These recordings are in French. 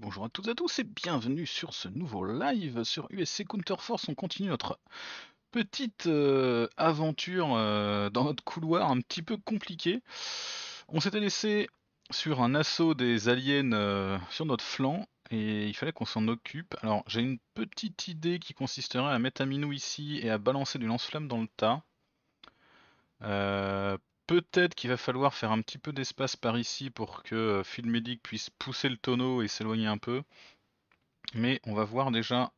bonjour à toutes et à tous et bienvenue sur ce nouveau live sur USC Counterforce. On continue notre petite euh, aventure euh, dans notre couloir un petit peu compliqué. On s'était laissé sur un assaut des aliens euh, sur notre flanc et il fallait qu'on s'en occupe. Alors j'ai une petite idée qui consisterait à mettre minou ici et à balancer du lance-flamme dans le tas peut-être qu'il va falloir faire un petit peu d'espace par ici pour que Phil euh, Medic puisse pousser le tonneau et s'éloigner un peu. Mais on va voir déjà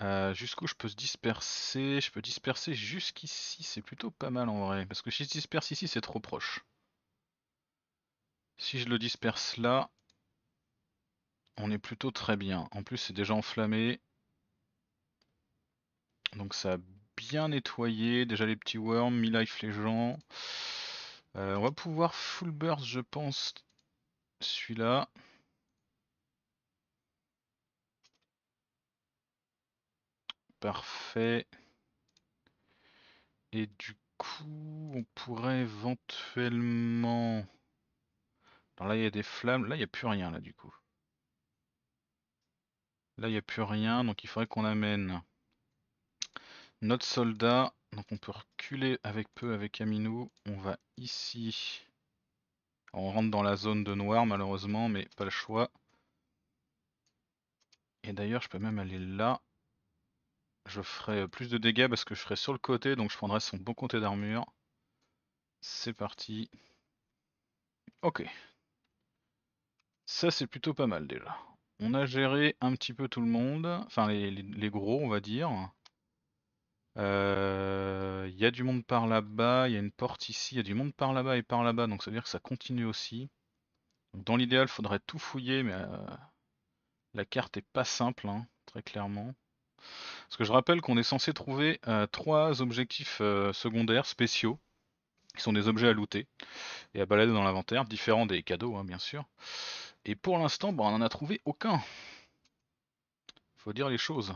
euh, jusqu'où je peux se disperser. Je peux disperser jusqu'ici, c'est plutôt pas mal en vrai. Parce que si je disperse ici, c'est trop proche. Si je le disperse là, on est plutôt très bien. En plus, c'est déjà enflammé. Donc ça a bien nettoyé. Déjà les petits worms, mi-life les gens. Euh, on va pouvoir full burst, je pense, celui-là. Parfait. Et du coup, on pourrait éventuellement... Alors là, il y a des flammes. Là, il n'y a plus rien, là, du coup. Là, il n'y a plus rien, donc il faudrait qu'on amène notre soldat donc on peut reculer avec peu avec Amino. On va ici. on rentre dans la zone de noir malheureusement, mais pas le choix. Et d'ailleurs je peux même aller là. Je ferai plus de dégâts parce que je ferai sur le côté, donc je prendrai son bon côté d'armure. C'est parti. Ok. Ça c'est plutôt pas mal déjà. On a géré un petit peu tout le monde, enfin les gros on va dire. Euh, il y a du monde par là-bas, il y a une porte ici, il y a du monde par là-bas et par là-bas, donc ça veut dire que ça continue aussi. dans l'idéal, il faudrait tout fouiller, mais euh, la carte est pas simple, hein, très clairement. Parce que je rappelle qu'on est censé trouver euh, trois objectifs secondaires spéciaux, qui sont des objets à looter et à balader dans l'inventaire, différents des cadeaux hein, bien sûr. Et pour l'instant, bon, bah, on n'en a trouvé aucun. Faut dire les choses.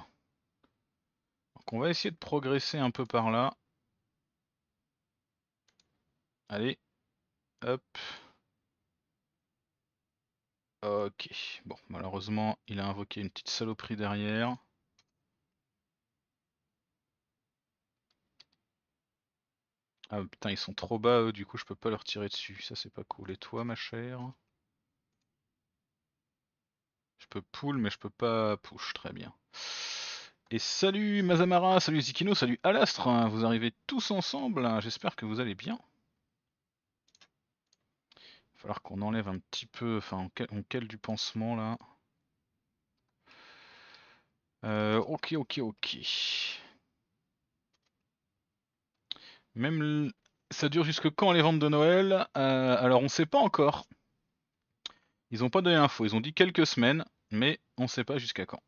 Donc on va essayer de progresser un peu par là. Allez. Hop. Ok. Bon, malheureusement, il a invoqué une petite saloperie derrière. Ah putain, ils sont trop bas, eux, du coup, je peux pas leur tirer dessus. Ça, c'est pas cool. Et toi, ma chère Je peux pull, mais je peux pas push. Très bien. Et salut Mazamara, salut Zikino, salut Alastre, hein, vous arrivez tous ensemble, hein, j'espère que vous allez bien. Il va falloir qu'on enlève un petit peu, enfin on cale du pansement là. Euh, ok, ok, ok. Même ça dure jusque quand les ventes de Noël euh, Alors on sait pas encore. Ils n'ont pas donné l'info, ils ont dit quelques semaines, mais on ne sait pas jusqu'à quand.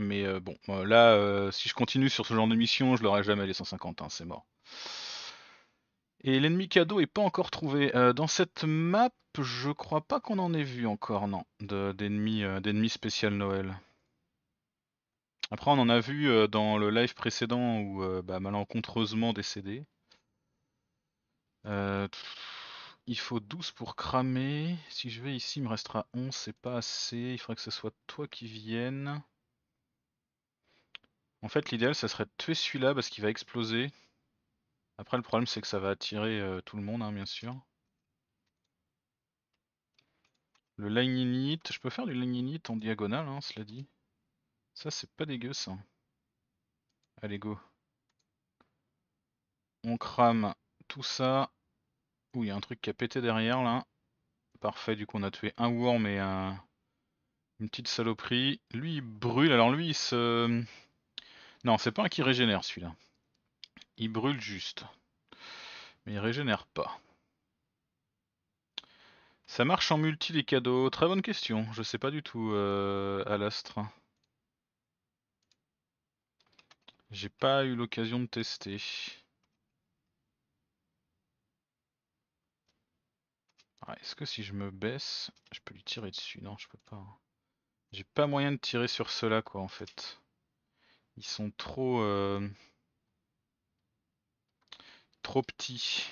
Mais euh, bon, euh, là, euh, si je continue sur ce genre de mission, je l'aurai jamais les 150, hein, c'est mort. Et l'ennemi cadeau est pas encore trouvé. dans cette map, je crois pas qu'on en ait vu encore, non, d'ennemis spécial Noël. Après, on en a vu dans le live précédent où bah, malencontreusement décédé. Il faut 12 pour cramer. Si je vais ici, il me restera 11, c'est pas assez. Il faudrait que ce soit toi qui vienne. En fait, l'idéal, ça serait de tuer celui-là parce qu'il va exploser. Après, le problème, c'est que ça va attirer euh, tout le monde, hein, bien sûr. Le line je peux faire du line en diagonale, hein, cela dit. Ça, c'est pas dégueu, ça. Allez, go. On crame tout ça. Ouh, il y a un truc qui a pété derrière, là. Parfait, du coup, on a tué un worm et un... une petite saloperie. Lui, il brûle. Alors lui, il se... Non, c'est pas un qui régénère celui-là. Il brûle juste. Mais il régénère pas. Ça marche en multi les cadeaux Très bonne question. Je sais pas du tout euh, à J'ai pas eu l'occasion de tester. Ah, est-ce que si je me baisse, je peux lui tirer dessus Non, je peux pas. J'ai pas moyen de tirer sur cela quoi en fait. Ils sont trop euh, trop petits.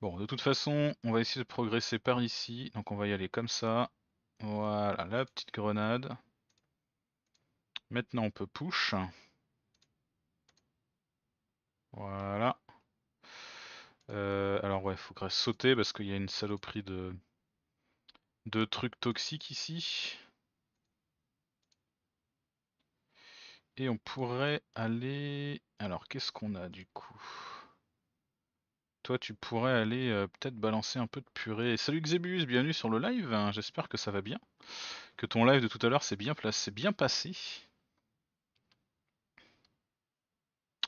Bon, de toute façon, on va essayer de progresser par ici. Donc on va y aller comme ça. Voilà, la petite grenade. Maintenant, on peut push. Voilà. Euh, alors ouais, faut que sauter parce qu'il y a une saloperie de, de trucs toxiques ici. Et on pourrait aller... Alors, qu'est-ce qu'on a du coup Toi, tu pourrais aller euh, peut-être balancer un peu de purée. Salut Xebus, bienvenue sur le live. Hein. J'espère que ça va bien. Que ton live de tout à l'heure s'est bien, placé, bien passé.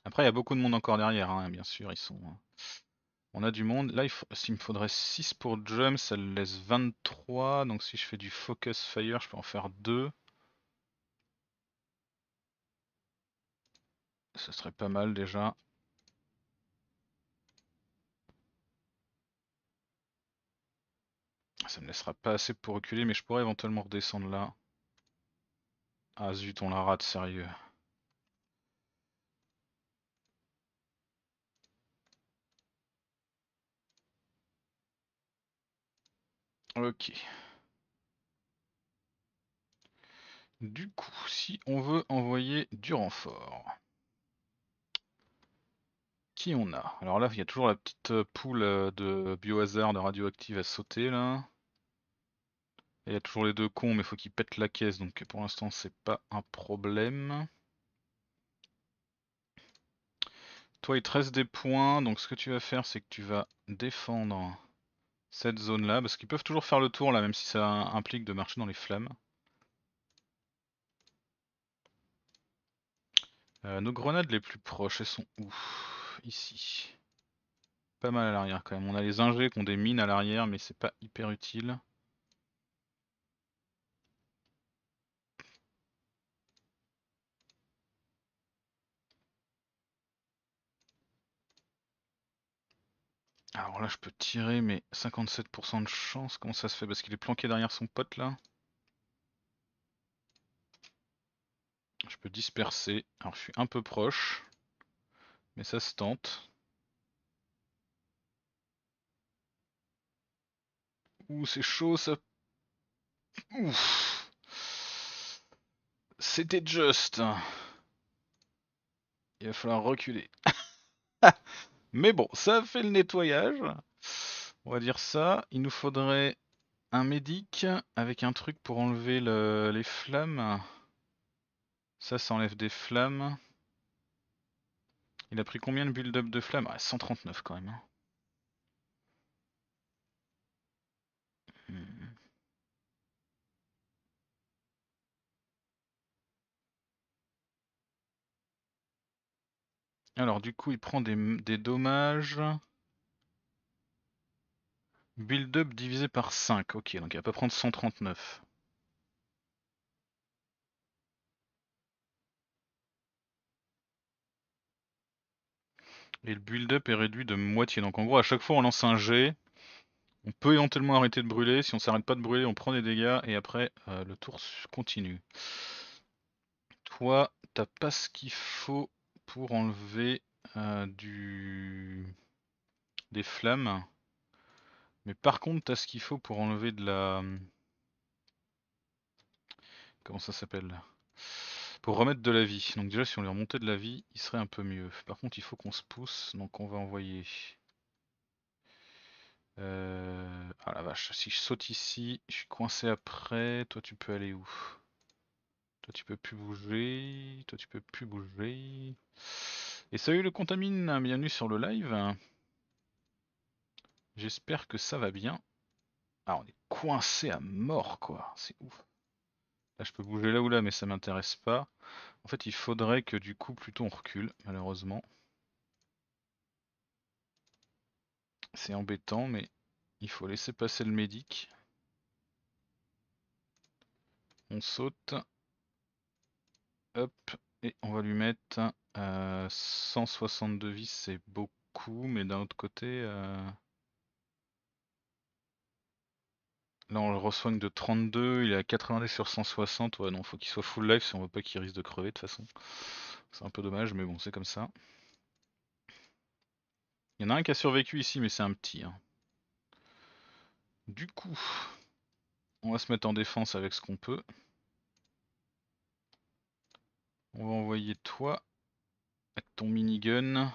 Après, il y a beaucoup de monde encore derrière, hein, bien sûr. Ils sont... Hein. On a du monde. Là, il, me faudrait 6 pour jump, ça laisse 23. Donc si je fais du focus fire, je peux en faire 2. Ce serait pas mal déjà. Ça me laissera pas assez pour reculer, mais je pourrais éventuellement redescendre là. Ah zut, on la rate, sérieux. Ok. Du coup, si on veut envoyer du renfort on a. Alors là, il y a toujours la petite euh, poule euh, de biohazard de radioactive à sauter là. Il y a toujours les deux cons, mais il faut qu'ils pètent la caisse, donc pour l'instant c'est pas un problème. Toi il te reste des points, donc ce que tu vas faire c'est que tu vas défendre cette zone là, parce qu'ils peuvent toujours faire le tour là, même si ça implique de marcher dans les flammes. Euh, nos grenades les plus proches, elles sont où ici. Pas mal à l'arrière quand même. On a les ingés qui ont des mines à l'arrière, mais c'est pas hyper utile. Alors là, je peux tirer, mais 57% de chance, comment ça se fait Parce qu'il est planqué derrière son pote, là. Je peux disperser. Alors, je suis un peu proche. Mais ça se tente. Ouh, c'est chaud ça. Ouf. C'était juste. Il va falloir reculer. Mais bon, ça fait le nettoyage. On va dire ça. Il nous faudrait un médic avec un truc pour enlever les flammes. Ça, ça enlève des flammes. Il a pris combien de build-up de flammes 139 ah, quand même. Hein. Hmm. Alors du coup, il prend des, des dommages. Build-up divisé par 5. Ok, donc il va pas prendre 139. Et le build-up est réduit de moitié. Donc en gros, à chaque fois, on lance un G, On peut éventuellement arrêter de brûler. Si on s'arrête pas de brûler, on prend des dégâts. Et après, euh, le tour continue. Toi, t'as pas ce qu'il faut pour enlever euh, du... des flammes. Mais par contre, t'as ce qu'il faut pour enlever de la... Comment ça s'appelle pour remettre de la vie. Donc déjà, si on lui remontait de la vie, il serait un peu mieux. Par contre, il faut qu'on se pousse, donc on va envoyer... Euh, ah la vache, si je saute ici, je suis coincé après. Toi, tu peux aller où Toi, tu peux plus bouger. Toi, tu peux plus bouger. Et salut le contamine, bienvenue sur le live. J'espère que ça va bien. Ah, on est coincé à mort, quoi. C'est ouf. Là, je peux bouger là ou là, mais ça m'intéresse pas. En fait, il faudrait que du coup, plutôt on recule, malheureusement. C'est embêtant, mais il faut laisser passer le médic. On saute. Hop. Et on va lui mettre 162 euh, vis, c'est beaucoup, mais d'un autre côté... Euh, Là, on le ressoigne de 32, il est à 90 sur 160. Ouais, non, faut qu'il soit full life si on veut pas qu'il risque de crever de toute façon. C'est un peu dommage, mais bon, c'est comme ça. Il y en a un qui a survécu ici, mais c'est un petit. Hein. Du coup, on va se mettre en défense avec ce qu'on peut. On va envoyer toi avec ton minigun.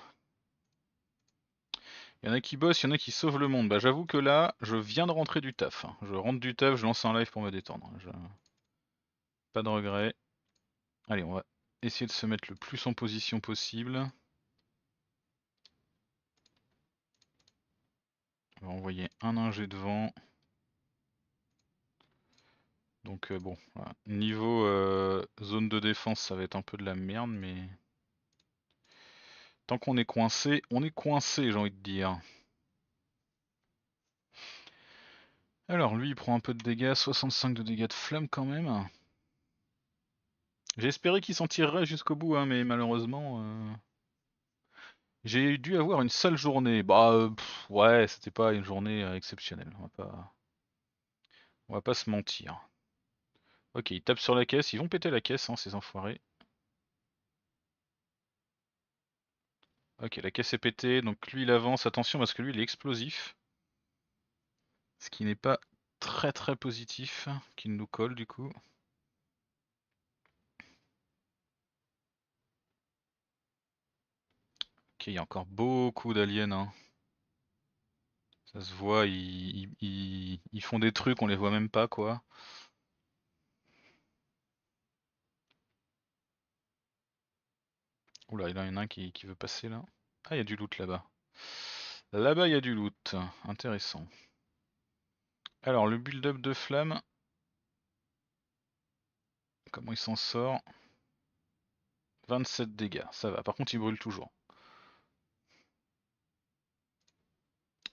Il y en a qui bossent, il y en a qui sauvent le monde. Bah j'avoue que là, je viens de rentrer du taf. Je rentre du taf, je lance un live pour me détendre. Pas de regret. Allez, on va essayer de se mettre le plus en position possible. On va envoyer un ingé devant. Donc euh, bon, niveau euh, zone de défense, ça va être un peu de la merde, mais... Tant qu'on est coincé, on est coincé, j'ai envie de dire. Alors, lui, il prend un peu de dégâts, 65 de dégâts de flamme quand même. J'espérais qu'il s'en tirerait jusqu'au bout, hein, mais malheureusement... Euh, j'ai dû avoir une seule journée. Bah, euh, ouais, c'était pas une journée euh, exceptionnelle. On va pas... On va pas se mentir. Ok, ils tapent sur la caisse. Ils vont péter la caisse, hein, ces enfoirés. Ok, la caisse est pétée, donc lui il avance, attention parce que lui il est explosif. Ce qui n'est pas très très positif, qu'il nous colle du coup. Ok, il y a encore beaucoup d'aliens. Hein. Ça se voit, ils, ils, font des trucs, on les voit même pas quoi. Oula, il y en a un qui, veut passer là. Ah, il y a du loot là-bas. Là-bas, il y a du loot. Intéressant. Alors, le build-up de flamme. Comment il s'en sort 27 dégâts, ça va. Par contre, il brûle toujours.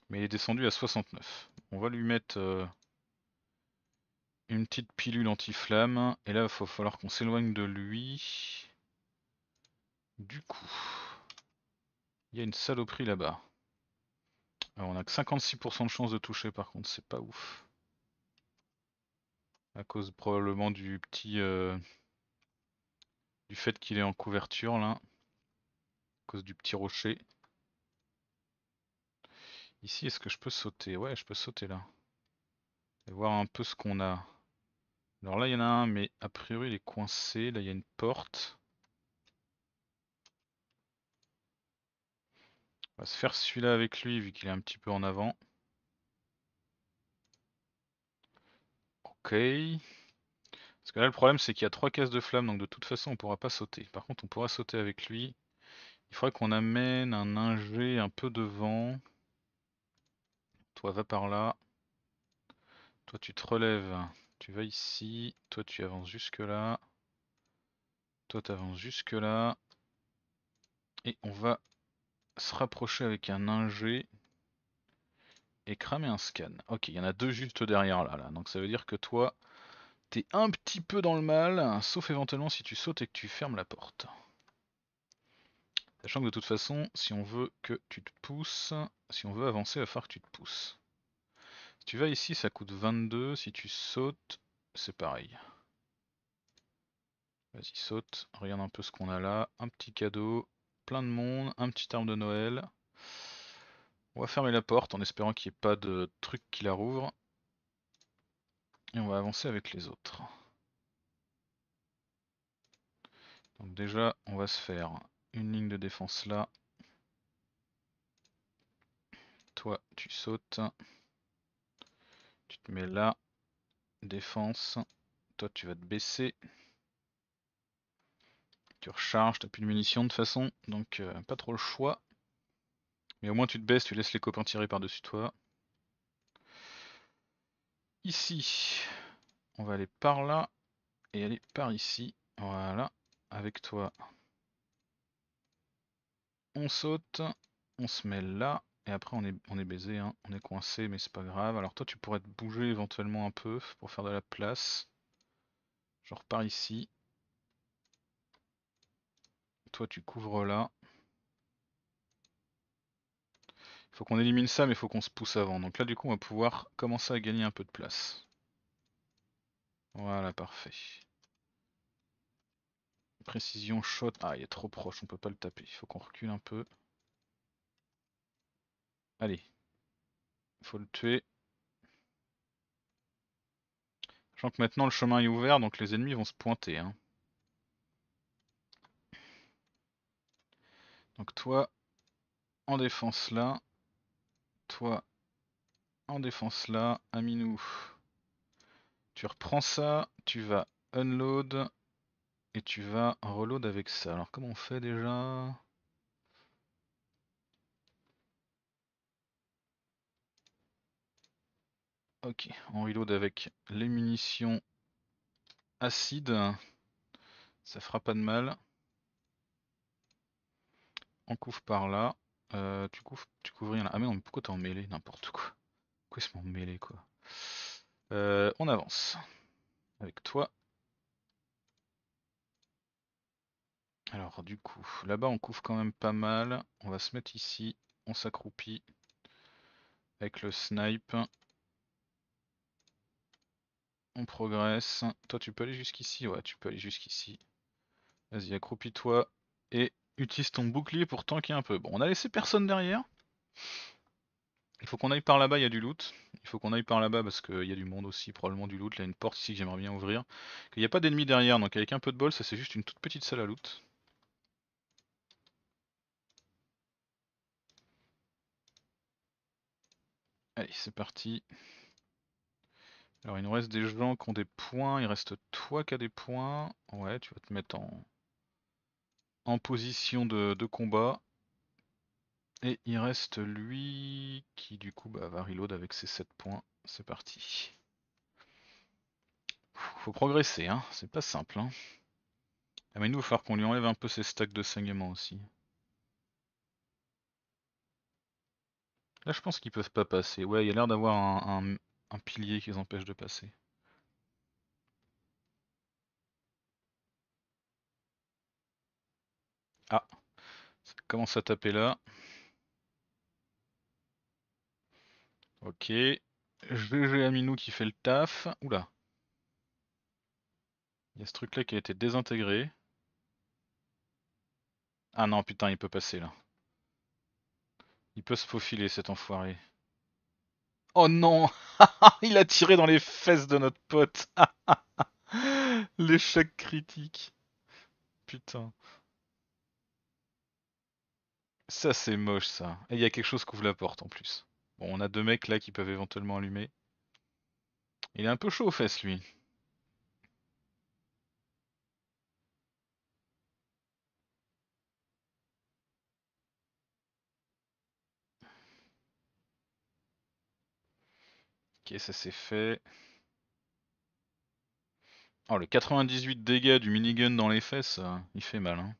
Mais il est descendu à 69. On va lui mettre euh, une petite pilule anti-flamme. Et là, il va falloir qu'on s'éloigne de lui. Du coup, il y a une saloperie là-bas. on a que 56% de chance de toucher par contre, c'est pas ouf. À cause probablement du petit... Euh, du fait qu'il est en couverture là. À cause du petit rocher. Ici, est-ce que je peux sauter Ouais, je peux sauter là. Et voir un peu ce qu'on a. Alors là, il y en a un, mais a priori, il est coincé. Là, il y a une porte. On va se faire celui-là avec lui vu qu'il est un petit peu en avant. Ok. Parce que là le problème c'est qu'il y a trois cases de flammes donc de toute façon on ne pourra pas sauter. Par contre on pourra sauter avec lui. Il faudrait qu'on amène un ingé un peu devant. Toi va par là. Toi tu te relèves. Tu vas ici. Toi tu avances jusque là. Toi tu avances jusque là. Et on va se rapprocher avec un ingé et cramer un scan. Ok, il y en a deux juste derrière là, là. donc ça veut dire que toi, t'es un petit peu dans le mal, sauf éventuellement si tu sautes et que tu fermes la porte. Sachant que de toute façon, si on veut que tu te pousses, si on veut avancer, il va falloir que tu te pousses. Si tu vas ici, ça coûte 22, si tu sautes, c'est pareil. Vas-y, saute, regarde un peu ce qu'on a là, un petit cadeau, plein de monde, un petit arme de Noël. On va fermer la porte en espérant qu'il n'y ait pas de truc qui la rouvre. Et on va avancer avec les autres. Donc déjà, on va se faire une ligne de défense là. Toi, tu sautes. Tu te mets là. Défense. Toi, tu vas te baisser. Tu recharges, t'as plus de munitions de façon, donc euh, pas trop le choix. Mais au moins tu te baisses, tu laisses les copains tirer par-dessus toi. Ici, on va aller par là et aller par ici. Voilà, avec toi. On saute, on se met là, et après on est, on est baisé, hein. on est coincé, mais c'est pas grave. Alors toi tu pourrais te bouger éventuellement un peu pour faire de la place. Genre par ici. Toi, tu couvres là. Il faut qu'on élimine ça, mais il faut qu'on se pousse avant. Donc là, du coup, on va pouvoir commencer à gagner un peu de place. Voilà, parfait. Précision shot. Ah, il est trop proche, on peut pas le taper. Il faut qu'on recule un peu. Allez. Faut le tuer. Sachant que maintenant le chemin est ouvert, donc les ennemis vont se pointer. Hein. Donc toi en défense là, toi en défense là, Aminou. Tu reprends ça, tu vas unload et tu vas reload avec ça. Alors comment on fait déjà Ok, on reload avec les munitions acides. Ça fera pas de mal on couvre par là. Euh, tu couvres, tu là. Ah mais non, mais pourquoi t'es en N'importe quoi. Pourquoi ils se mêlée quoi euh, On avance. Avec toi. Alors du coup, là-bas on couvre quand même pas mal. On va se mettre ici. On s'accroupit. Avec le snipe. On progresse. Toi tu peux aller jusqu'ici Ouais, tu peux aller jusqu'ici. Vas-y, accroupis-toi. Et Utilise ton bouclier pour tanker un peu. Bon, on a laissé personne derrière. Il faut qu'on aille par là-bas, il y a du loot. Il faut qu'on aille par là-bas parce qu'il y a du monde aussi, probablement du loot. Là, il y a une porte ici que j'aimerais bien ouvrir. Il n'y a pas d'ennemis derrière, donc avec un peu de bol, ça c'est juste une toute petite salle à loot. Allez, c'est parti. Alors, il nous reste des gens qui ont des points. Il reste toi qui as des points. Ouais, tu vas te mettre en en position de, combat. Et il reste lui qui du coup bah, va reload avec ses 7 points. C'est parti. Faut progresser, hein. c'est pas simple. Hein. Ah, mais nous, il va falloir qu'on lui enlève un peu ses stacks de saignement aussi. Là, je pense qu'ils peuvent pas passer. Ouais, il y a l'air d'avoir un pilier qui les empêche de passer. Ah, ça commence à taper là. Ok. GG Minou qui fait le taf. Oula. Il y a ce truc là qui a été désintégré. Ah non, putain, il peut passer là. Il peut se faufiler cet enfoiré. Oh non Il a tiré dans les fesses de notre pote L'échec critique. Putain. Ça, c'est moche, ça. Et il y a quelque chose qui ouvre la porte en plus. Bon, on a deux mecs là qui peuvent éventuellement allumer. Il est un peu chaud aux fesses, lui. Ok, ça c'est fait. Oh, le 98 dégâts du minigun dans les fesses, euh, il fait mal. Hein.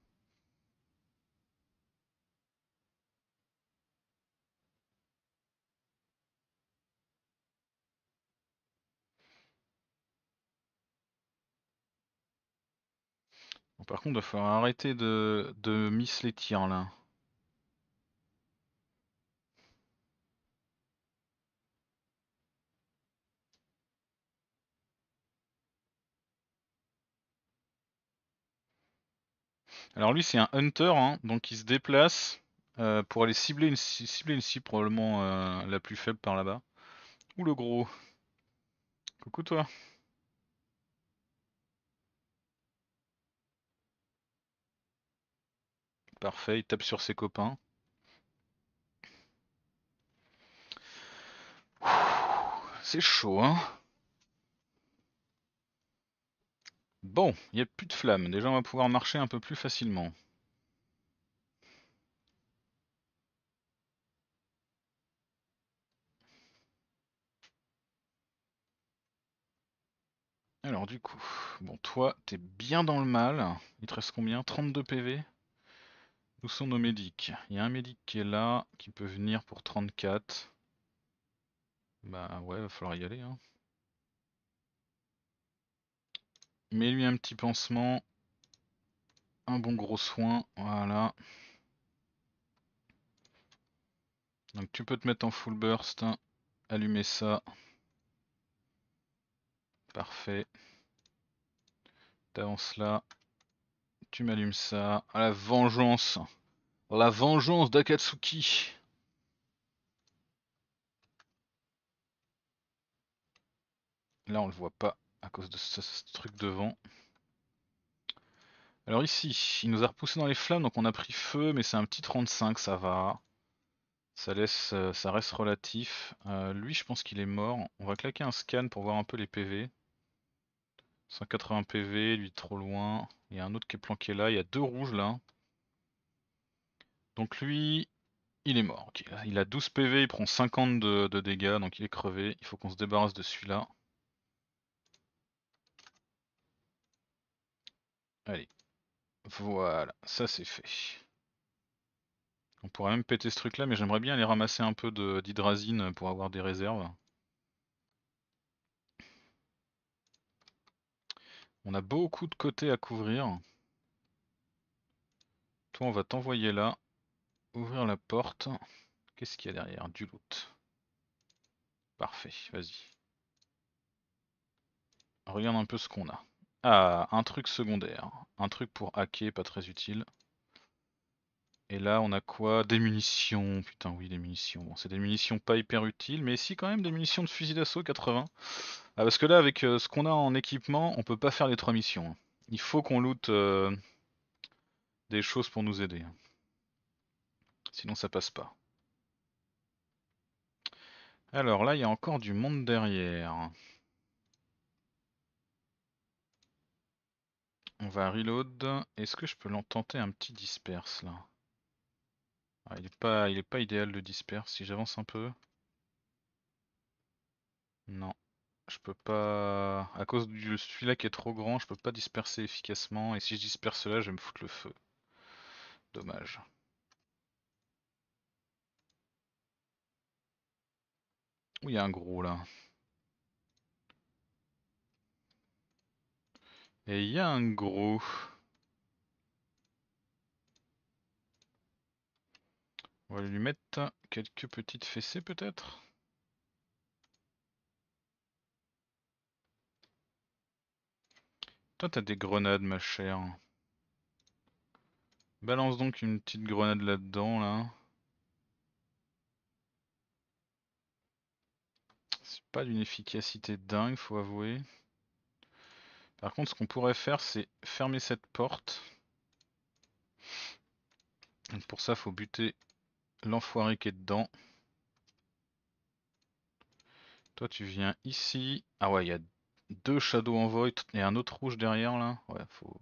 Par contre, il va falloir arrêter de, de miss les tirs là. Alors lui c'est un hunter, hein, donc il se déplace euh, pour aller cibler une, cibler une cible probablement euh, la plus faible par là-bas. Ou le gros. Coucou toi. Parfait, il tape sur ses copains. C'est chaud, hein Bon, il n'y a plus de flammes. Déjà, on va pouvoir marcher un peu plus facilement. Alors du coup, bon toi, t'es bien dans le mal. Il te reste combien 32 PV où sont nos médics Il y a un médic qui est là, qui peut venir pour 34. Bah ouais, va falloir y aller. Hein. Mets-lui un petit pansement. Un bon gros soin, voilà. Donc tu peux te mettre en full burst, hein. allumer ça. Parfait. T'avances là, tu m'allumes ça. À la vengeance. La vengeance d'Akatsuki. Là, on le voit pas à cause de ce, truc devant. Alors ici, il nous a repoussé dans les flammes, donc on a pris feu, mais c'est un petit 35, ça va. Ça, laisse, euh, ça reste relatif. Euh, lui, je pense qu'il est mort. On va claquer un scan pour voir un peu les PV. 180 PV, lui trop loin. Il y a un autre qui est planqué là. Il y a deux rouges là. Donc lui, il est mort. Il a 12 PV, il prend 50 de, de dégâts, donc il est crevé. Il faut qu'on se débarrasse de celui-là. Allez. Voilà, ça c'est fait. On pourrait même péter ce truc là, mais j'aimerais bien aller ramasser un peu d'hydrazine pour avoir des réserves. On a beaucoup de côtés à couvrir. Toi, on va t'envoyer là. Ouvrir la porte. Qu'est-ce qu'il y a derrière Du loot. Parfait, vas-y. Regarde un peu ce qu'on a. Ah, un truc secondaire. Un truc pour hacker, pas très utile. Et là, on a quoi Des munitions. Putain, oui, des munitions. Bon, c'est des munitions pas hyper utiles, mais si quand même des munitions de fusil d'assaut 80. Ah, parce que là, avec euh, ce qu'on a en équipement, on peut pas faire les trois missions. Hein. Il faut qu'on loot euh, des choses pour nous aider. Hein. Sinon, ça passe pas. Alors là, il y a encore du monde derrière. On va reload. Est-ce que je peux l'ententer un petit disperse là ah, Il est pas, il est pas idéal le disperse si j'avance un peu. Non je peux pas. À cause de celui-là qui est trop grand, je peux pas disperser efficacement. Et si je disperse là, je vais me foutre le feu. Dommage. Où il y a un gros là Et il y a un gros. On va lui mettre quelques petites fessées peut-être Toi, t'as des grenades, ma chère. Balance donc une petite grenade là-dedans, là. C'est pas d'une efficacité dingue, faut avouer. Par contre, ce qu'on pourrait faire, c'est fermer cette porte. pour ça, faut buter l'enfoiré qui est dedans. Toi, tu viens ici. Ah ouais, il y a deux Shadow Envoy et un autre rouge derrière là. Ouais, faut.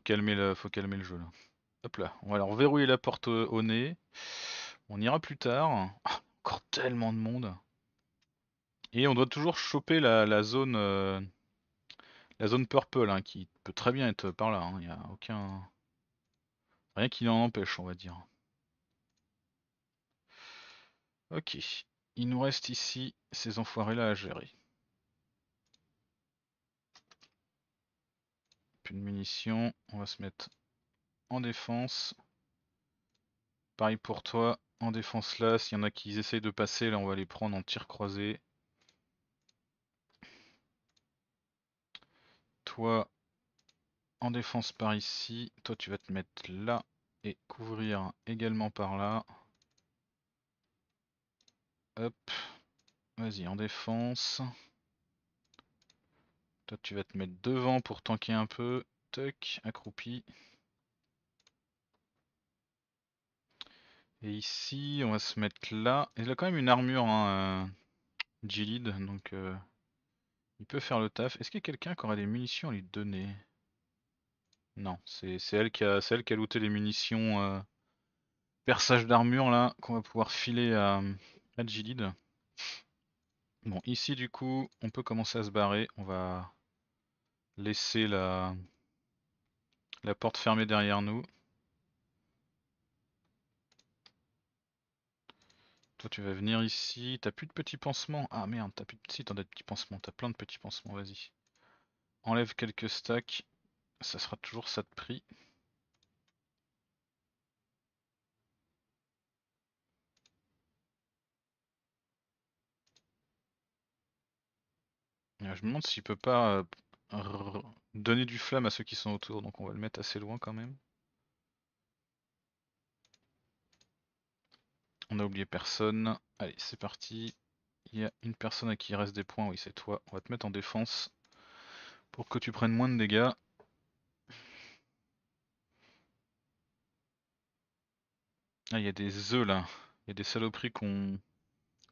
calmer le, jeu là. Hop là, on va alors verrouiller la porte au, nez. On ira plus tard. Ah, encore tellement de monde. Et on doit toujours choper la, zone euh, la zone purple hein, qui peut très bien être par là. Hein. Il n'y a aucun. Rien qui n'en empêche, on va dire. Ok. Il nous reste ici ces enfoirés là à gérer. plus de munitions. On va se mettre en défense. Pareil pour toi, en défense là. S'il y en a qui essayent de passer, là on va les prendre en tir croisé. Toi, en défense par ici. Toi, tu vas te mettre là et couvrir également par là. Hop. Vas-y, en défense. Toi, tu vas te mettre devant pour tanker un peu. Tuck, accroupi. Et ici, on va se mettre là. Il a quand même une armure, hein, euh, donc euh, il peut faire le taf. Est-ce qu'il y a quelqu'un qui aura des munitions à lui donner Non, c'est elle, qui a, celle looté les munitions euh, perçage d'armure, là, qu'on va pouvoir filer à, à Bon, ici, du coup, on peut commencer à se barrer. On va laisser la, la porte fermée derrière nous. Toi tu vas venir ici, t'as plus de petits pansements. Ah merde, t'as plus de... Si t'en as de petits pansements, t'as plein de petits pansements, vas-y. Enlève quelques stacks, ça sera toujours ça de prix. Ah, je me demande s'il peut pas euh, donner du flamme à ceux qui sont autour, donc on va le mettre assez loin quand même. On a oublié personne. Allez, c'est parti. Il y a une personne à qui il reste des points, oui c'est toi. On va te mettre en défense pour que tu prennes moins de dégâts. Ah, il y a des œufs là. Il y a des saloperies qu'on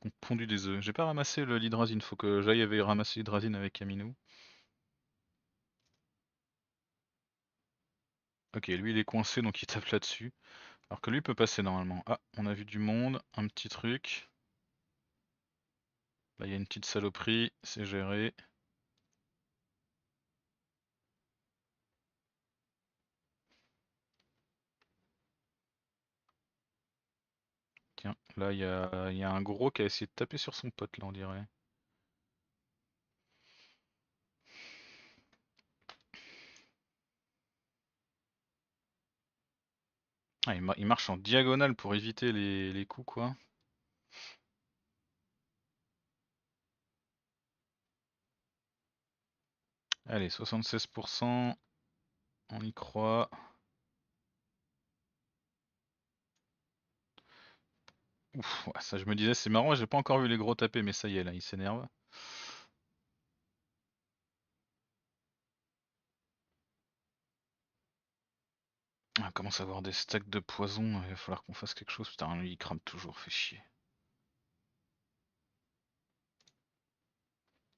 ont pondu des œufs. J'ai pas ramassé l'hydrazine, faut que j'aille ramasser l'hydrazine avec Aminou. Ok, lui il est coincé donc il tape là-dessus. Alors que lui peut passer normalement. Ah, on a vu du monde, un petit truc. Là il y a une petite saloperie, c'est géré. Tiens, là il y y a un gros qui a essayé de taper sur son pote là on dirait. Ah, il, marche en diagonale pour éviter les, coups, quoi. Allez, 76%, on y croit. ça je me disais, c'est marrant, j'ai pas encore vu les gros taper, mais ça y est, là, il s'énerve. On ah, commence à avoir des stacks de poison, il va falloir qu'on fasse quelque chose. Putain, lui il crame toujours, fait chier.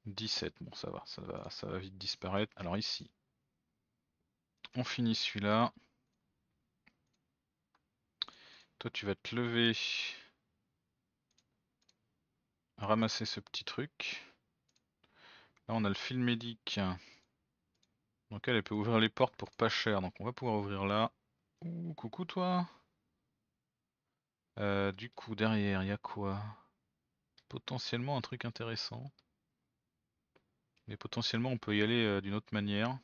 17, bon ça va, ça va, ça va vite disparaître. Alors ici, on finit celui-là. Toi tu vas te lever, ramasser ce petit truc. Là on a le fil médic. Donc elle peut ouvrir les portes pour pas cher. Donc on va pouvoir ouvrir là. Coucou, toi. Euh, du coup, derrière, il y a quoi Potentiellement un truc intéressant. Mais potentiellement, on peut y aller euh, d'une autre manière.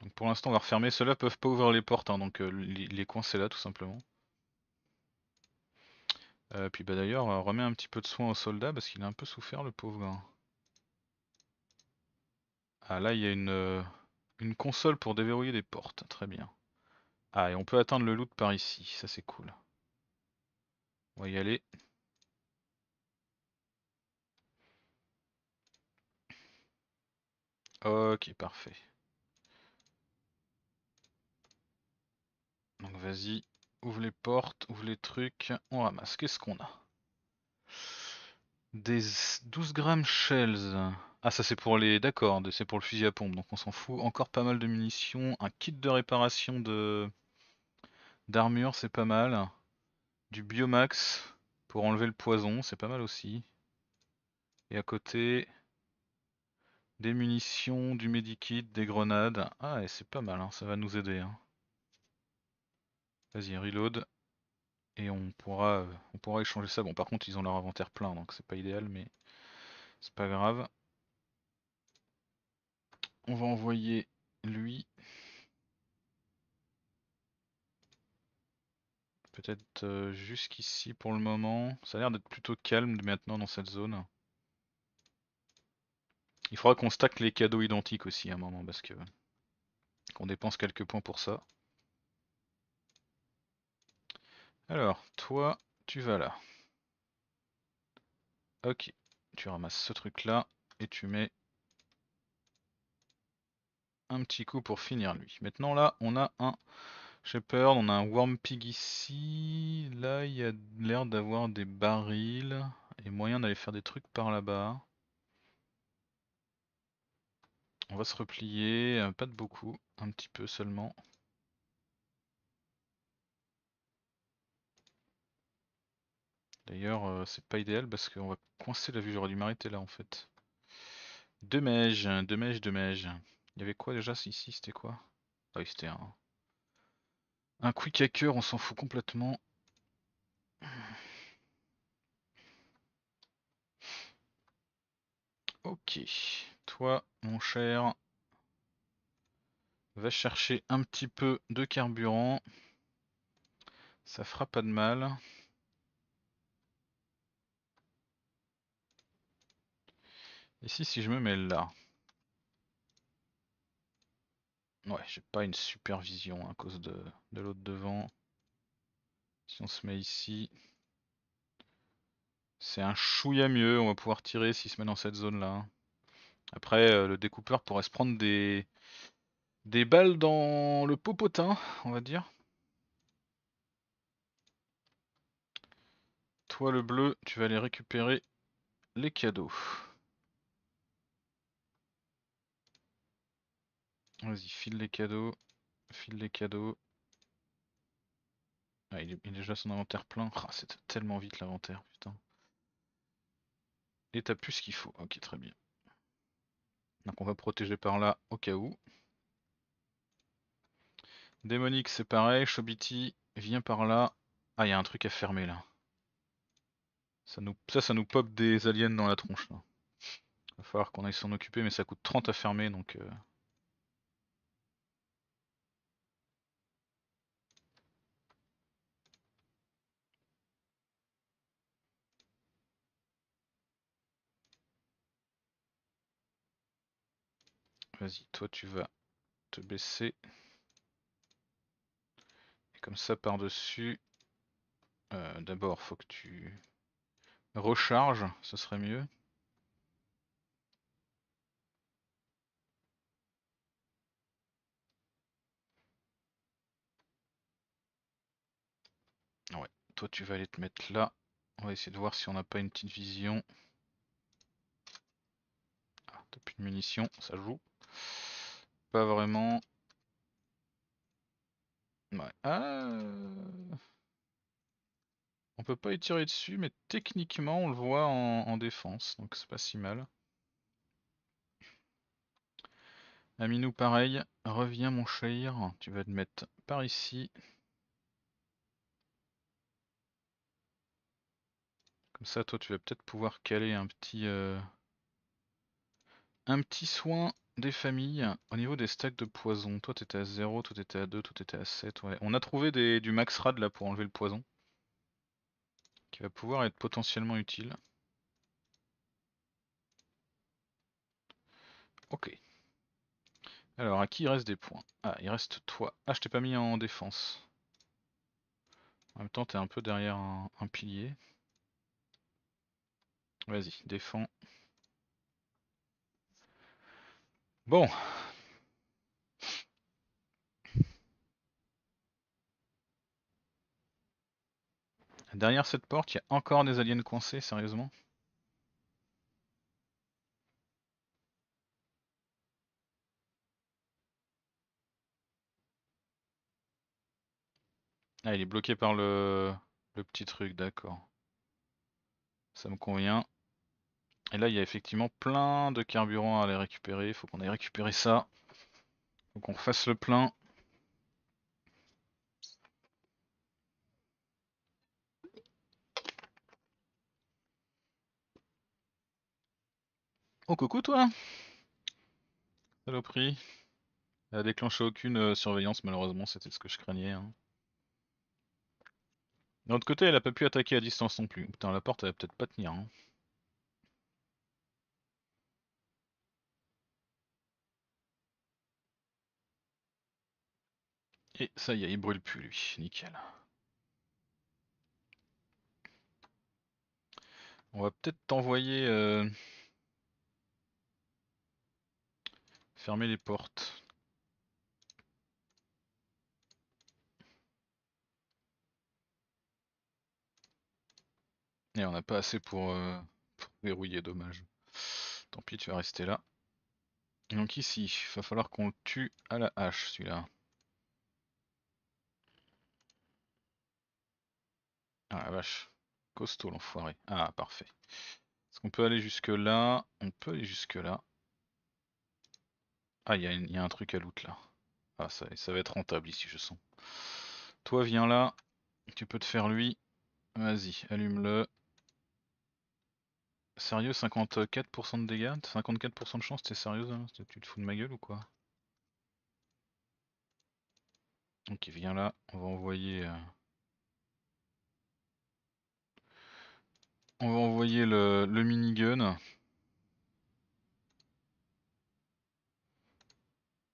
Donc pour l'instant, on va refermer. Ceux-là peuvent pas ouvrir les portes, hein, donc euh, les, coins, c'est là tout simplement. puis bah d'ailleurs, remets un petit peu de soin au soldat parce qu'il a un peu souffert, le pauvre gars. Hein. Ah là, il y a une, une console pour déverrouiller des portes. Très bien. Ah, et on peut atteindre le loot par ici, ça c'est cool. On va y aller. Ok, parfait. Donc vas-y, ouvre les portes, ouvre les trucs, on ramasse. Qu'est-ce qu'on a Des 12 grammes shells. Ah ça c'est pour les... D'accord, c'est pour le fusil à pompe, donc on s'en fout. Encore pas mal de munitions, un kit de réparation de... D'armure, c'est pas mal. Du biomax pour enlever le poison, c'est pas mal aussi. Et à côté, des munitions, du medikit, des grenades. Ah, et c'est pas mal, hein, ça va nous aider. Hein. Vas-y, reload. Et on pourra, on pourra échanger ça. Bon, par contre, ils ont leur inventaire plein, donc c'est pas idéal, mais c'est pas grave. On va envoyer lui. peut-être euh, jusqu'ici pour le moment. Ça a l'air d'être plutôt calme maintenant dans cette zone. Il faudra qu'on stack les cadeaux identiques aussi à un moment parce que qu'on dépense quelques points pour ça. Alors, toi, tu vas là. Ok, tu ramasses ce truc là et tu mets un petit coup pour finir lui. Maintenant là, on a un Shepard, on a un Worm Pig ici. Là, il y a l'air d'avoir des barils et moyen d'aller faire des trucs par là-bas. On va se replier, euh, pas de beaucoup, un petit peu seulement. D'ailleurs, euh, c'est pas idéal parce qu'on va coincer la vue, j'aurais dû m'arrêter là en fait. Deux mèges, deux mèges, deux mèges. Il y avait quoi déjà ici C'était quoi Ah oui, c'était un. Un quick hacker, on s'en fout complètement. Ok, toi, mon cher, va chercher un petit peu de carburant. Ça fera pas de mal. Et si, si je me mets là Ouais, j'ai pas une super vision hein, à cause de, l'autre devant. Si on se met ici, c'est un chouïa mieux. On va pouvoir tirer s'il se met dans cette zone-là. Hein. Après, euh, le découpeur pourrait se prendre des, des balles dans le popotin, on va dire. Toi, le bleu, tu vas aller récupérer les cadeaux. Vas-y, file les cadeaux. File les cadeaux. Ah, il, est, déjà son inventaire plein. Ah, c'est tellement vite l'inventaire, putain. Et t'as plus ce qu'il faut. Ok, très bien. Donc on va protéger par là au cas où. Démonique, c'est pareil. Shobiti, viens par là. Ah, il y a un truc à fermer là. Ça, nous, ça, ça nous pop des aliens dans la tronche là. Va falloir qu'on aille s'en occuper, mais ça coûte 30 à fermer donc. Euh, vas-y, toi tu vas te baisser. Et comme ça par-dessus, euh, d'abord faut que tu recharges, ce serait mieux. Ouais, toi tu vas aller te mettre là. On va essayer de voir si on n'a pas une petite vision. Ah, t'as plus de munitions, ça joue. Pas vraiment. Ah. On peut pas y tirer dessus, mais techniquement, on le voit en, défense, donc c'est pas si mal. Aminou, pareil. Reviens, mon cher. Tu vas te mettre par ici. Comme ça, toi, tu vas peut-être pouvoir caler un petit... Euh, un petit soin des familles, au niveau des stacks de poison, toi t'étais à 0, toi t'étais à 2, toi t'étais à 7, ouais. On a trouvé du max rad là pour enlever le poison. Qui va pouvoir être potentiellement utile. Ok. Alors, à qui il reste des points Ah, il reste toi. Ah, je t'ai pas mis en défense. En même temps, t'es un peu derrière un pilier. Vas-y, défends. Bon. Derrière cette porte, il y a encore des aliens coincés, sérieusement Ah, il est bloqué par le, le petit truc, d'accord. Ça me convient. Et là, il y a effectivement plein de carburant à aller récupérer. Il faut qu'on aille récupérer ça. faut qu'on fasse le plein. Oh, coucou toi Saloperie. Elle a déclenché aucune euh, surveillance, malheureusement, c'était ce que je craignais. Hein. D'un autre côté, elle a pas pu attaquer à distance non plus. Putain, la porte, elle va peut-être pas tenir. Hein. Et ça y est, il brûle plus lui, nickel. On va peut-être t'envoyer euh, fermer les portes. Et on n'a pas assez pour, euh, pour verrouiller, dommage. Tant pis, tu vas rester là. Donc ici, il va falloir qu'on le tue à la hache celui-là. Ah la vache, costaud l'enfoiré. Ah parfait. Est-ce qu'on peut aller jusque là On peut aller jusque là. Ah il y, a un truc à loot là. Ah ça, ça va être rentable ici je sens. Toi viens là, tu peux te faire lui. Vas-y, allume-le. Sérieux, 54% de dégâts 54% de chance, t'es sérieux hein? Tu te fous de ma gueule ou quoi Ok, viens là, on va envoyer... Euh, On va envoyer le, minigun.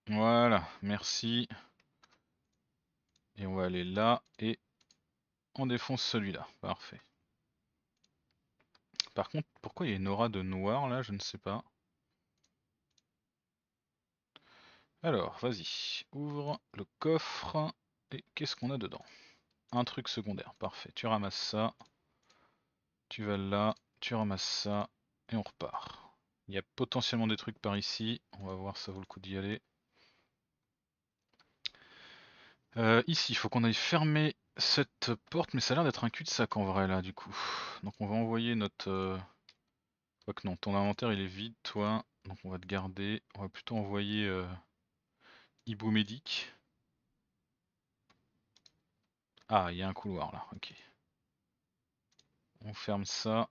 Voilà, merci. Et on va aller là et on défonce celui-là. Parfait. Par contre, pourquoi il y a une aura de noir là Je ne sais pas. Alors, vas-y. Ouvre le coffre. Et qu'est-ce qu'on a dedans Un truc secondaire. Parfait. Tu ramasses ça. Tu vas là, tu ramasses ça, et on repart. Il y a potentiellement des trucs par ici. On va voir, ça vaut le coup d'y aller. Euh, ici, il faut qu'on aille fermer cette porte, mais ça a l'air d'être un cul-de-sac en vrai là du coup. Donc on va envoyer notre... Euh... non, ton inventaire il est vide toi, donc on va te garder. On va plutôt envoyer euh... Ah, il y a un couloir là, ok. On ferme ça.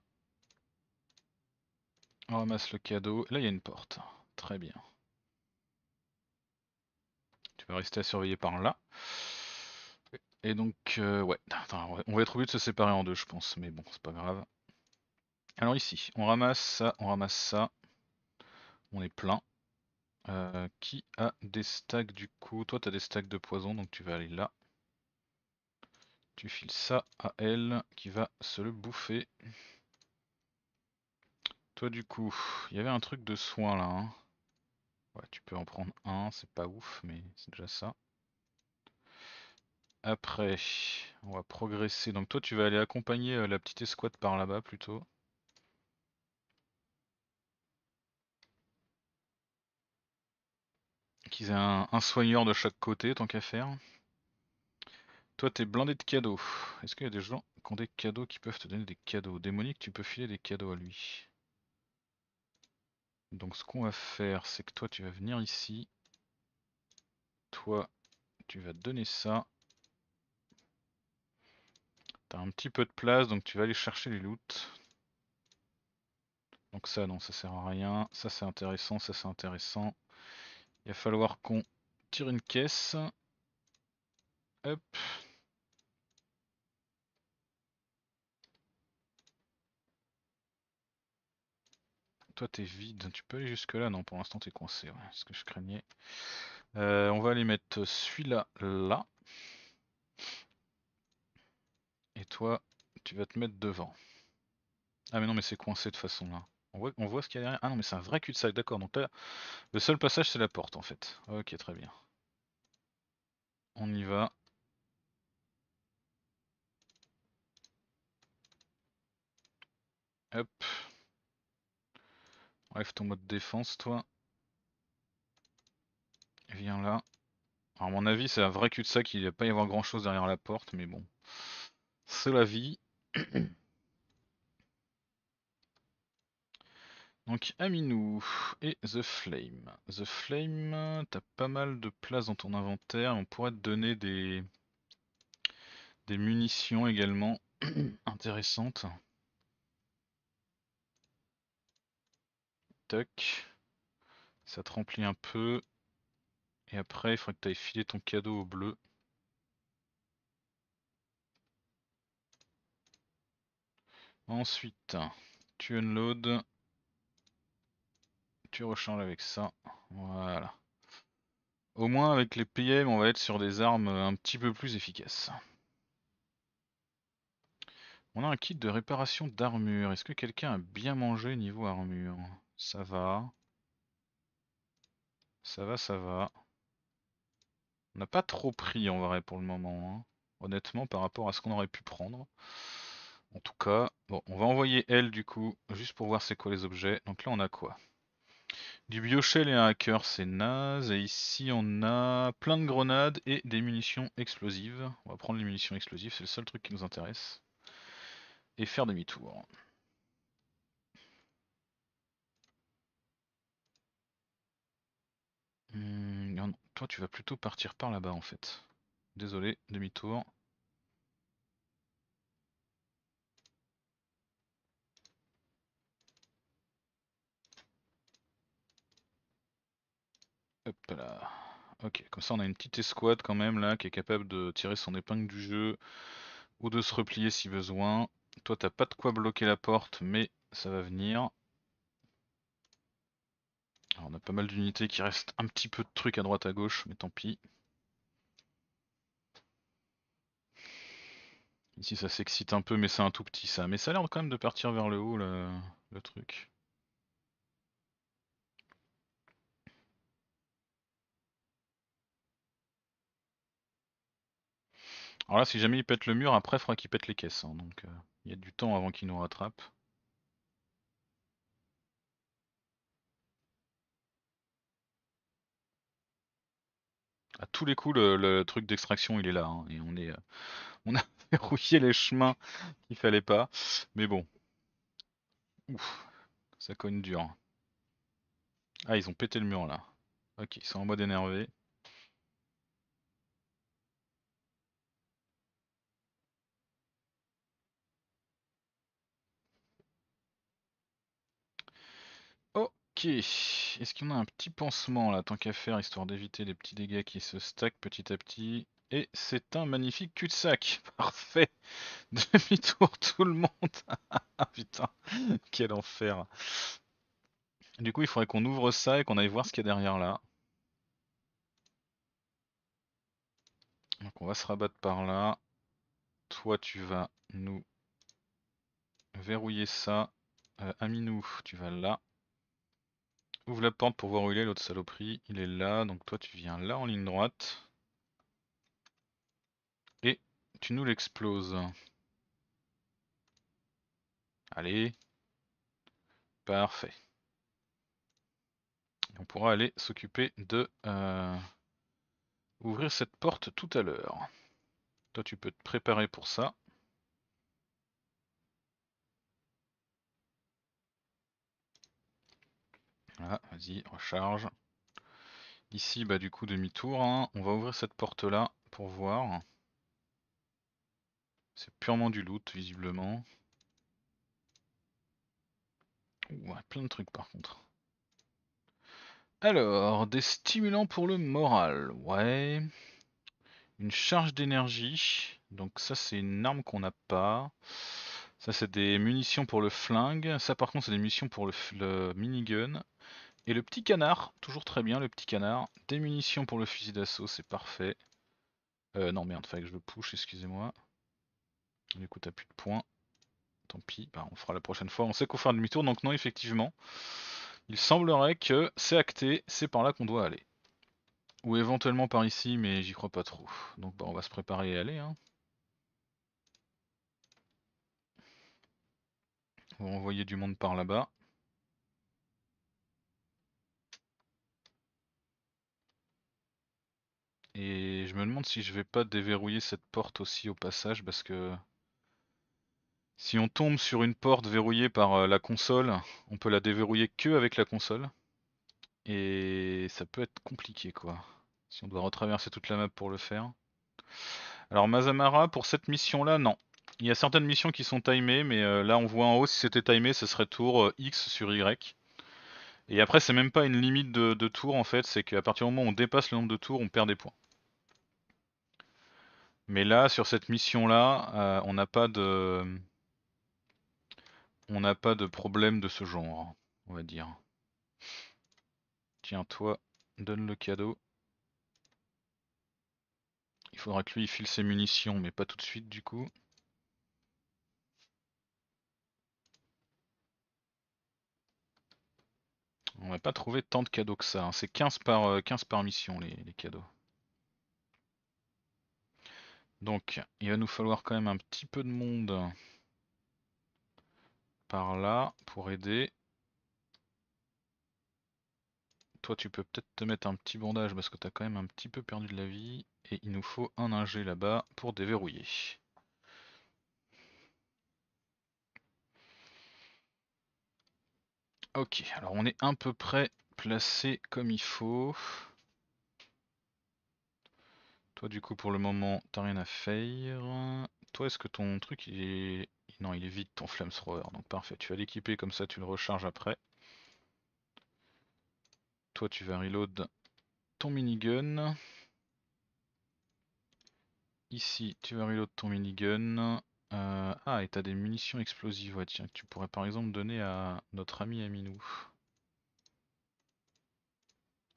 On ramasse le cadeau. Là, il y a une porte. Très bien. Tu vas rester à surveiller par là. Et donc, euh, ouais. on va être obligé de se séparer en deux, je pense. Mais bon, c'est pas grave. Alors ici, on ramasse ça, on ramasse ça. On est plein. Euh, qui a des stacks du coup Toi, tu as des stacks de poison, donc tu vas aller là. Tu files ça à elle qui va se le bouffer. Toi du coup, il y avait un truc de soin là. Hein. tu peux en prendre un, c'est pas ouf, mais c'est déjà ça. Après, on va progresser. Donc toi, tu vas aller accompagner euh, la petite escouade par là-bas plutôt. Qu'ils aient un soigneur de chaque côté, tant qu'à faire. Toi, t'es blindé de cadeaux. Est-ce qu'il y a des gens qui ont des cadeaux qui peuvent te donner des cadeaux Démonique, tu peux filer des cadeaux à lui. Donc ce qu'on va faire, c'est que toi, tu vas venir ici. Toi, tu vas donner ça. T'as un petit peu de place, donc tu vas aller chercher les loots. Donc ça, non, ça sert à rien. Ça, c'est intéressant, ça, c'est intéressant. Il va falloir qu'on tire une caisse. Hop. toi t'es vide. Tu peux aller jusque là Non, pour l'instant t'es coincé. Ouais, ce que je craignais. Euh, on va aller mettre celui-là là. Et toi, tu vas te mettre devant. Ah mais non mais c'est coincé de façon là. On voit, on voit ce qu'il y a derrière. Ah non mais c'est un vrai cul-de-sac, d'accord. Donc là, le seul passage c'est la porte en fait. Ok très bien. On y va. Hop. Bref, ton mode défense, toi. Viens là. Alors, à mon avis, c'est un vrai cul-de-sac. Il va pas y avoir grand-chose derrière la porte, mais bon. C'est la vie. Donc Aminou et The Flame. The Flame, t'as pas mal de place dans ton inventaire. On pourrait te donner des, des munitions également intéressantes. Toc, Ça te remplit un peu. Et après, il faudrait que tu ailles filer ton cadeau au bleu. Ensuite, tu unload. Tu recharges avec ça. Voilà. Au moins, avec les PM, on va être sur des armes un petit peu plus efficaces. On a un kit de réparation d'armure. Est-ce que quelqu'un a bien mangé niveau armure ça va. Ça va, ça va. On n'a pas trop pris en vrai pour le moment. Hein. Honnêtement, par rapport à ce qu'on aurait pu prendre. En tout cas, bon, on va envoyer elle du coup, juste pour voir c'est quoi les objets. Donc là, on a quoi Du biochel et un hacker, c'est naze. Et ici, on a plein de grenades et des munitions explosives. On va prendre les munitions explosives, c'est le seul truc qui nous intéresse. Et faire demi-tour. tu vas plutôt partir par là-bas, en fait. Désolé, demi-tour. Hop là. Ok, comme ça on a une petite escouade quand même là qui est capable de tirer son épingle du jeu ou de se replier si besoin. Toi t'as pas de quoi bloquer la porte mais ça va venir on a pas mal d'unités qui restent un petit peu de trucs à droite à gauche, mais tant pis. Ici ça s'excite un peu, mais c'est un tout petit ça. Mais ça a l'air quand même de partir vers le haut le, truc. Alors là, si jamais il pète le mur, après, il faudra qu'il pète les caisses. Hein. donc, euh, il y a du temps avant qu'il nous rattrape. À tous les coups, le, truc d'extraction, il est là. Hein, et on est, euh, on a verrouillé les chemins qu'il fallait pas. Mais bon. Ouf, ça cogne dur. Ah, ils ont pété le mur là. Ok, ils sont en mode énervé. Ok, est-ce qu'on a un petit pansement là, tant qu'à faire, histoire d'éviter les petits dégâts qui se stackent petit à petit Et c'est un magnifique cul-de-sac, parfait Demi-tour tout le monde ah, Putain, quel enfer Du coup, il faudrait qu'on ouvre ça et qu'on aille voir ce qu'il y a derrière là. Donc on va se rabattre par là. Toi, tu vas nous verrouiller ça. Euh, Ami, nous, tu vas là. Ouvre la porte pour voir où il est, l'autre saloperie. Il est là, donc toi tu viens là en ligne droite. Et tu nous l'exploses. Allez. Parfait. on pourra aller s'occuper de euh, ouvrir cette porte tout à l'heure. Toi tu peux te préparer pour ça. Voilà, vas-y, recharge. Ici, bah du coup, demi-tour. Hein. On va ouvrir cette porte-là pour voir. C'est purement du loot, visiblement. Ouais, plein de trucs par contre. Alors, des stimulants pour le moral, ouais. Une charge d'énergie, donc ça c'est une arme qu'on n'a pas. Ça c'est des munitions pour le flingue, ça par contre c'est des munitions pour le minigun. Et le petit canard, toujours très bien le petit canard. Des munitions pour le fusil d'assaut, c'est parfait. Euh, non merde, fallait que je le push, excusez-moi. on écoute t'as plus de points. Tant pis, bah, on fera la prochaine fois. On sait qu'on fera demi-tour, donc non effectivement. Il semblerait que c'est acté, c'est par là qu'on doit aller. Ou éventuellement par ici, mais j'y crois pas trop. Donc bah, on va se préparer et aller. Hein. On va envoyer du monde par là-bas. Et je me demande si je vais pas déverrouiller cette porte aussi au passage parce que si on tombe sur une porte verrouillée par euh, la console, on peut la déverrouiller que avec la console. Et ça peut être compliqué quoi. Si on doit retraverser toute la map pour le faire. Alors Mazamara, pour cette mission là, non. Il y a certaines missions qui sont timées, mais euh, là on voit en haut, si c'était timé, ce serait tour euh, X sur Y. Et après, c'est même pas une limite de, de tour en fait, c'est qu'à partir du moment où on dépasse le nombre de tours, on perd des points. Mais là, sur cette mission-là, euh, on n'a pas de... On n'a pas de problème de ce genre, on va dire. Tiens, toi, donne le cadeau. Il faudra que lui il file ses munitions, mais pas tout de suite du coup. On va pas trouvé tant de cadeaux que ça. Hein. C'est 15 par, euh, par mission les cadeaux. Donc, il va nous falloir quand même un petit peu de monde par là pour aider. Toi, tu peux peut-être te mettre un petit bondage parce que tu as quand même un petit peu perdu de la vie. Et il nous faut un ingé là-bas pour déverrouiller. Ok, alors on est à peu près placé comme il faut. Toi, du coup, pour le moment, t'as rien à faire. Toi, est-ce que ton truc, il est... Non, il est vide, ton flamethrower. Donc, parfait. Tu vas l'équiper, comme ça, tu le recharges après. Toi, tu vas reload ton minigun. Ici, tu vas reload ton minigun. Euh, ah, et t'as des munitions explosives. Ouais, tiens, que tu pourrais, par exemple, donner à notre ami Aminou.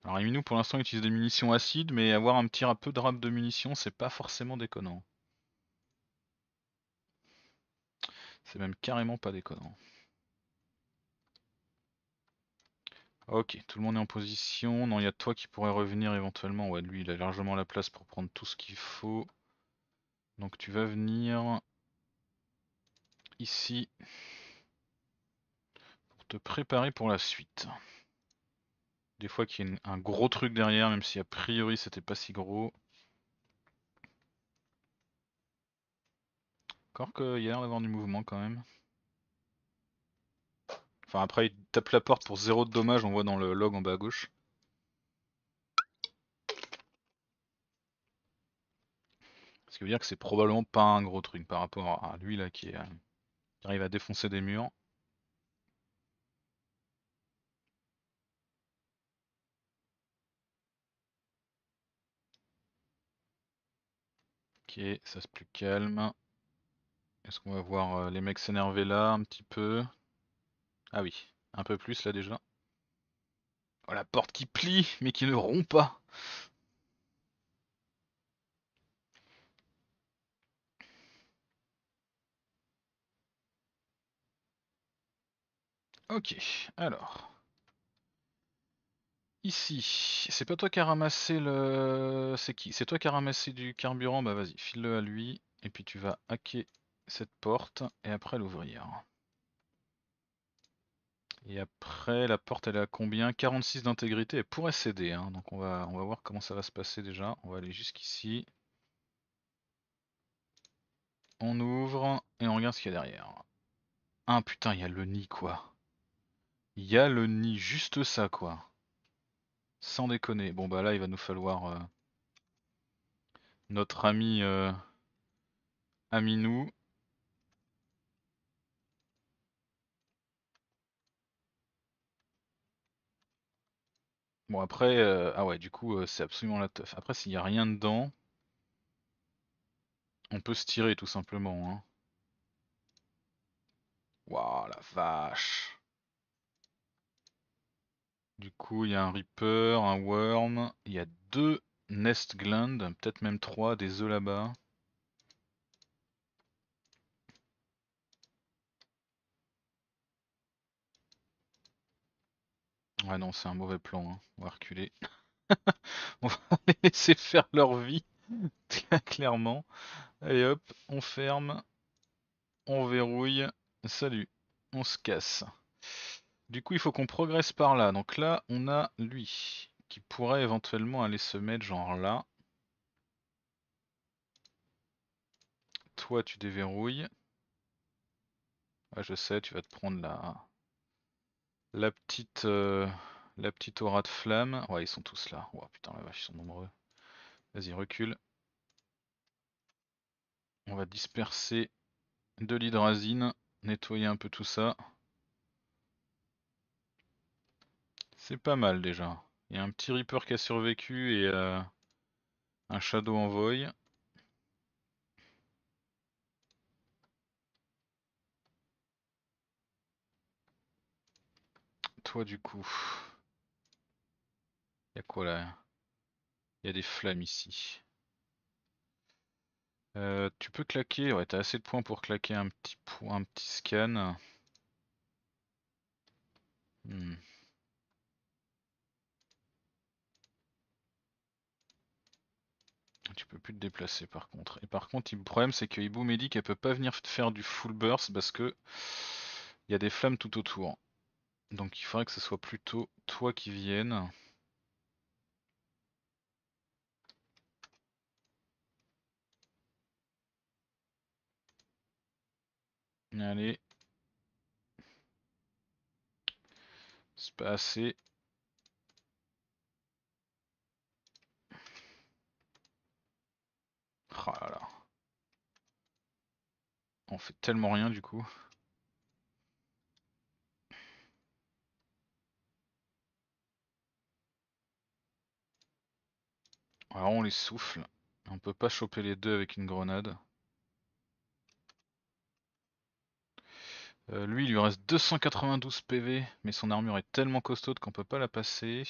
Alors nous pour l'instant utilise des munitions acides, mais avoir un petit peu de rap de munitions, c'est pas forcément déconnant. C'est même carrément pas déconnant. Ok, tout le monde est en position. Non, il y a toi qui pourrait revenir éventuellement. Ouais, lui, il a largement la place pour prendre tout ce qu'il faut. Donc tu vas venir ici pour te préparer pour la suite des fois qu'il y a un gros truc derrière, même si a priori c'était pas si gros. Encore qu'il y a l'air d'avoir du mouvement quand même. Enfin après il tape la porte pour zéro de dommage, on voit dans le log en bas à gauche. Ce qui veut dire que c'est probablement pas un gros truc par rapport à lui là qui euh, arrive à défoncer des murs. Ok, ça se plus calme. Est-ce qu'on va voir euh, les mecs s'énerver là un petit peu Ah oui, un peu plus là déjà. Oh la porte qui plie mais qui ne rompt pas Ok, alors. Ici, c'est pas toi qui as ramassé le. C'est qui C'est toi qui as ramassé du carburant, bah vas-y, file-le à lui, et puis tu vas hacker cette porte, et après l'ouvrir. Et après, la porte elle est à combien 46 d'intégrité, elle pourrait céder, hein. donc on va, on va voir comment ça va se passer déjà. On va aller jusqu'ici. On ouvre, et on regarde ce qu'il y a derrière. Ah putain, il y a le nid quoi. Il y a le nid, juste ça quoi. Sans déconner. Bon bah là, il va nous falloir euh, notre ami Ami euh, Aminou. Bon après, euh, ah ouais, du coup, c'est absolument la teuf. Après, s'il n'y a rien dedans, on peut se tirer tout simplement. Hein. Waouh, la vache du coup, il y a un Reaper, un Worm, il y a deux Nest Gland, peut-être même trois, des œufs là-bas. Ouais non, c'est un mauvais plan, hein. on va reculer. on va les laisser faire leur vie, clairement. Allez hop, on ferme, on verrouille, salut, on se casse. Du coup, il faut qu'on progresse par là. Donc là, on a lui qui pourrait éventuellement aller se mettre genre là. Toi, tu déverrouilles. Ah, je sais, tu vas te prendre la, la petite euh, la petite aura de flamme. Ouais, ils sont tous là. Oh putain, la vache, ils sont nombreux. Vas-y, recule. On va disperser de l'hydrazine, nettoyer un peu tout ça. C'est pas mal déjà. Il y a un petit Reaper qui a survécu et euh, un Shadow Envoy. Toi du coup. Il y a quoi là Il y a des flammes ici. Euh, tu peux claquer, ouais, t'as assez de points pour claquer un petit, un petit scan. Hmm. Tu peux plus te déplacer par contre. Et par contre, le problème c'est que Medi qu'elle elle peut pas venir faire du full burst parce que il y a des flammes tout autour. Donc il faudrait que ce soit plutôt toi qui vienne Allez. C'est pas assez. Oh on fait tellement rien du coup. Alors ah, on les souffle. On peut pas choper les deux avec une grenade. Euh, lui, il lui reste 292 PV, mais son armure est tellement costaude qu'on peut pas la passer.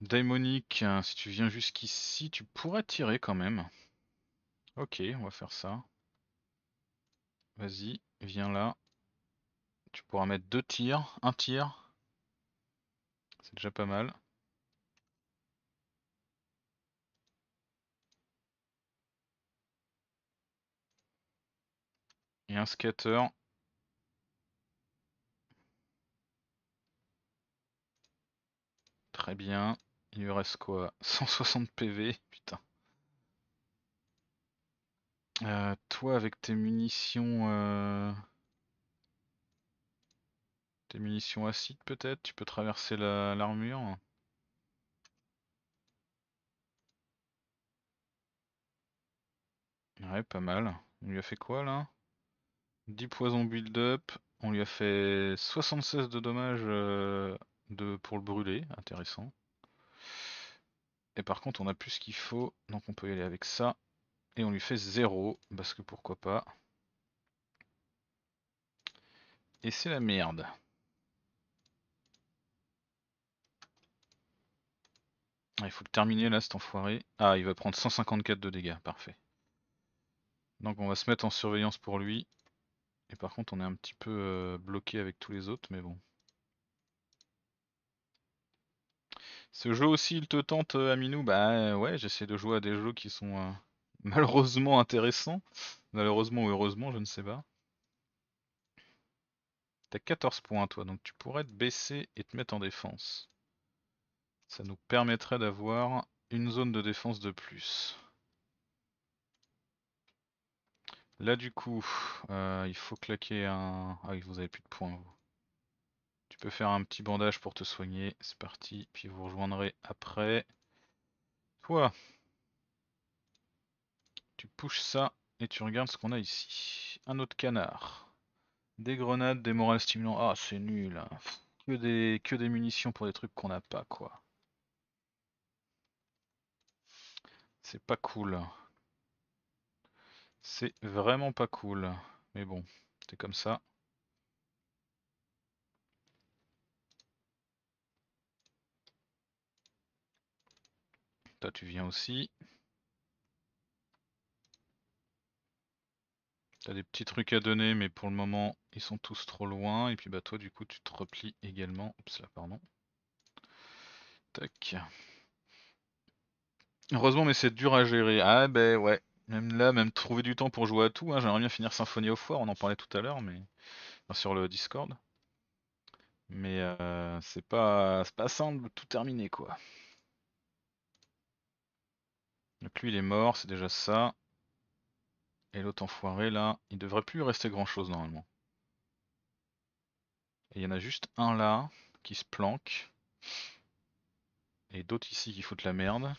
Daimonic, hein, si tu viens jusqu'ici, tu pourras tirer quand même. Ok, on va faire ça. Vas-y, viens là. Tu pourras mettre deux tirs, un tir. C'est déjà pas mal. Et un skater. Très bien. Il lui reste quoi 160 PV, putain. Euh, toi avec tes munitions... Euh, tes munitions acides peut-être Tu peux traverser l'armure Ouais, pas mal. On lui a fait quoi là 10 poisons build-up. On lui a fait 76 de dommages euh, de, pour le brûler. Intéressant. Et par contre, on a plus ce qu'il faut, donc on peut y aller avec ça. Et on lui fait 0, parce que pourquoi pas. Et c'est la merde. Ah, il faut le terminer là, cet enfoiré. Ah, il va prendre 154 de dégâts, parfait. Donc on va se mettre en surveillance pour lui. Et par contre, on est un petit peu euh, bloqué avec tous les autres, mais bon. Ce jeu aussi, il te tente, euh, Aminou Bah euh, ouais, j'essaie de jouer à des jeux qui sont euh, malheureusement intéressants. Malheureusement ou heureusement, je ne sais pas. T'as 14 points, toi, donc tu pourrais te baisser et te mettre en défense. Ça nous permettrait d'avoir une zone de défense de plus. Là, du coup, il faut claquer un... Ah oui, vous avez plus de points, vous. Tu peux faire un petit bandage pour te soigner, c'est parti, puis vous rejoindrez après. Toi, tu pushes ça et tu regardes ce qu'on a ici. Un autre canard. Des grenades, des morales stimulants. Ah, c'est nul. Hein. Que, des, que des munitions pour des trucs qu'on n'a pas, quoi. C'est pas cool. C'est vraiment pas cool. Mais bon, c'est comme ça. Toi, tu viens aussi. T'as des petits trucs à donner, mais pour le moment, ils sont tous trop loin. Et puis, bah, toi, du coup, tu te replies également. Oups, là, pardon. Tac. Heureusement, mais c'est dur à gérer. Ah, ben ouais. Même là, même trouver du temps pour jouer à tout. Hein. J'aimerais bien finir Symphonie au foire, on en parlait tout à l'heure, mais sur le Discord. Mais euh, c'est pas, pas simple tout terminer, quoi. Donc lui il est mort, c'est déjà ça. Et l'autre enfoiré là, il devrait plus rester grand chose normalement. Et il y en a juste un là qui se planque. Et d'autres ici qui foutent la merde.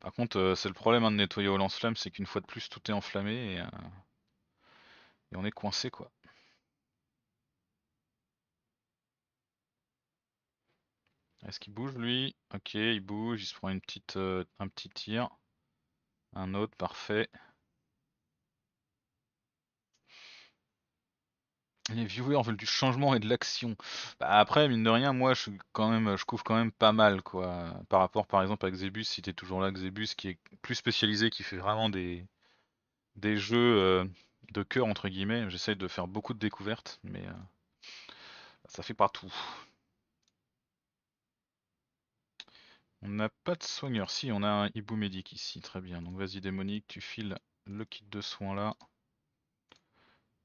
Par contre, euh, c'est le problème hein, de nettoyer au lance-flamme, c'est qu'une fois de plus tout est enflammé et euh, on est coincé quoi. Est-ce qu'il bouge lui Ok, il bouge, il se prend une petite, euh, un petit tir. Un autre, parfait. Les viewers veulent du changement et de l'action. Bah, après, mine de rien, moi, je, quand même, je couvre quand même pas mal, quoi. Par rapport, par exemple, à Xebus, si t'es toujours là, Xebus, qui est plus spécialisé, qui fait vraiment des, des jeux euh, de cœur, entre guillemets. J'essaye de faire beaucoup de découvertes, mais euh, ça fait partout. On n'a pas de soigneur. Si, on a un hibou médic ici. Très bien. Donc vas-y, démonique, tu files le kit de soins là.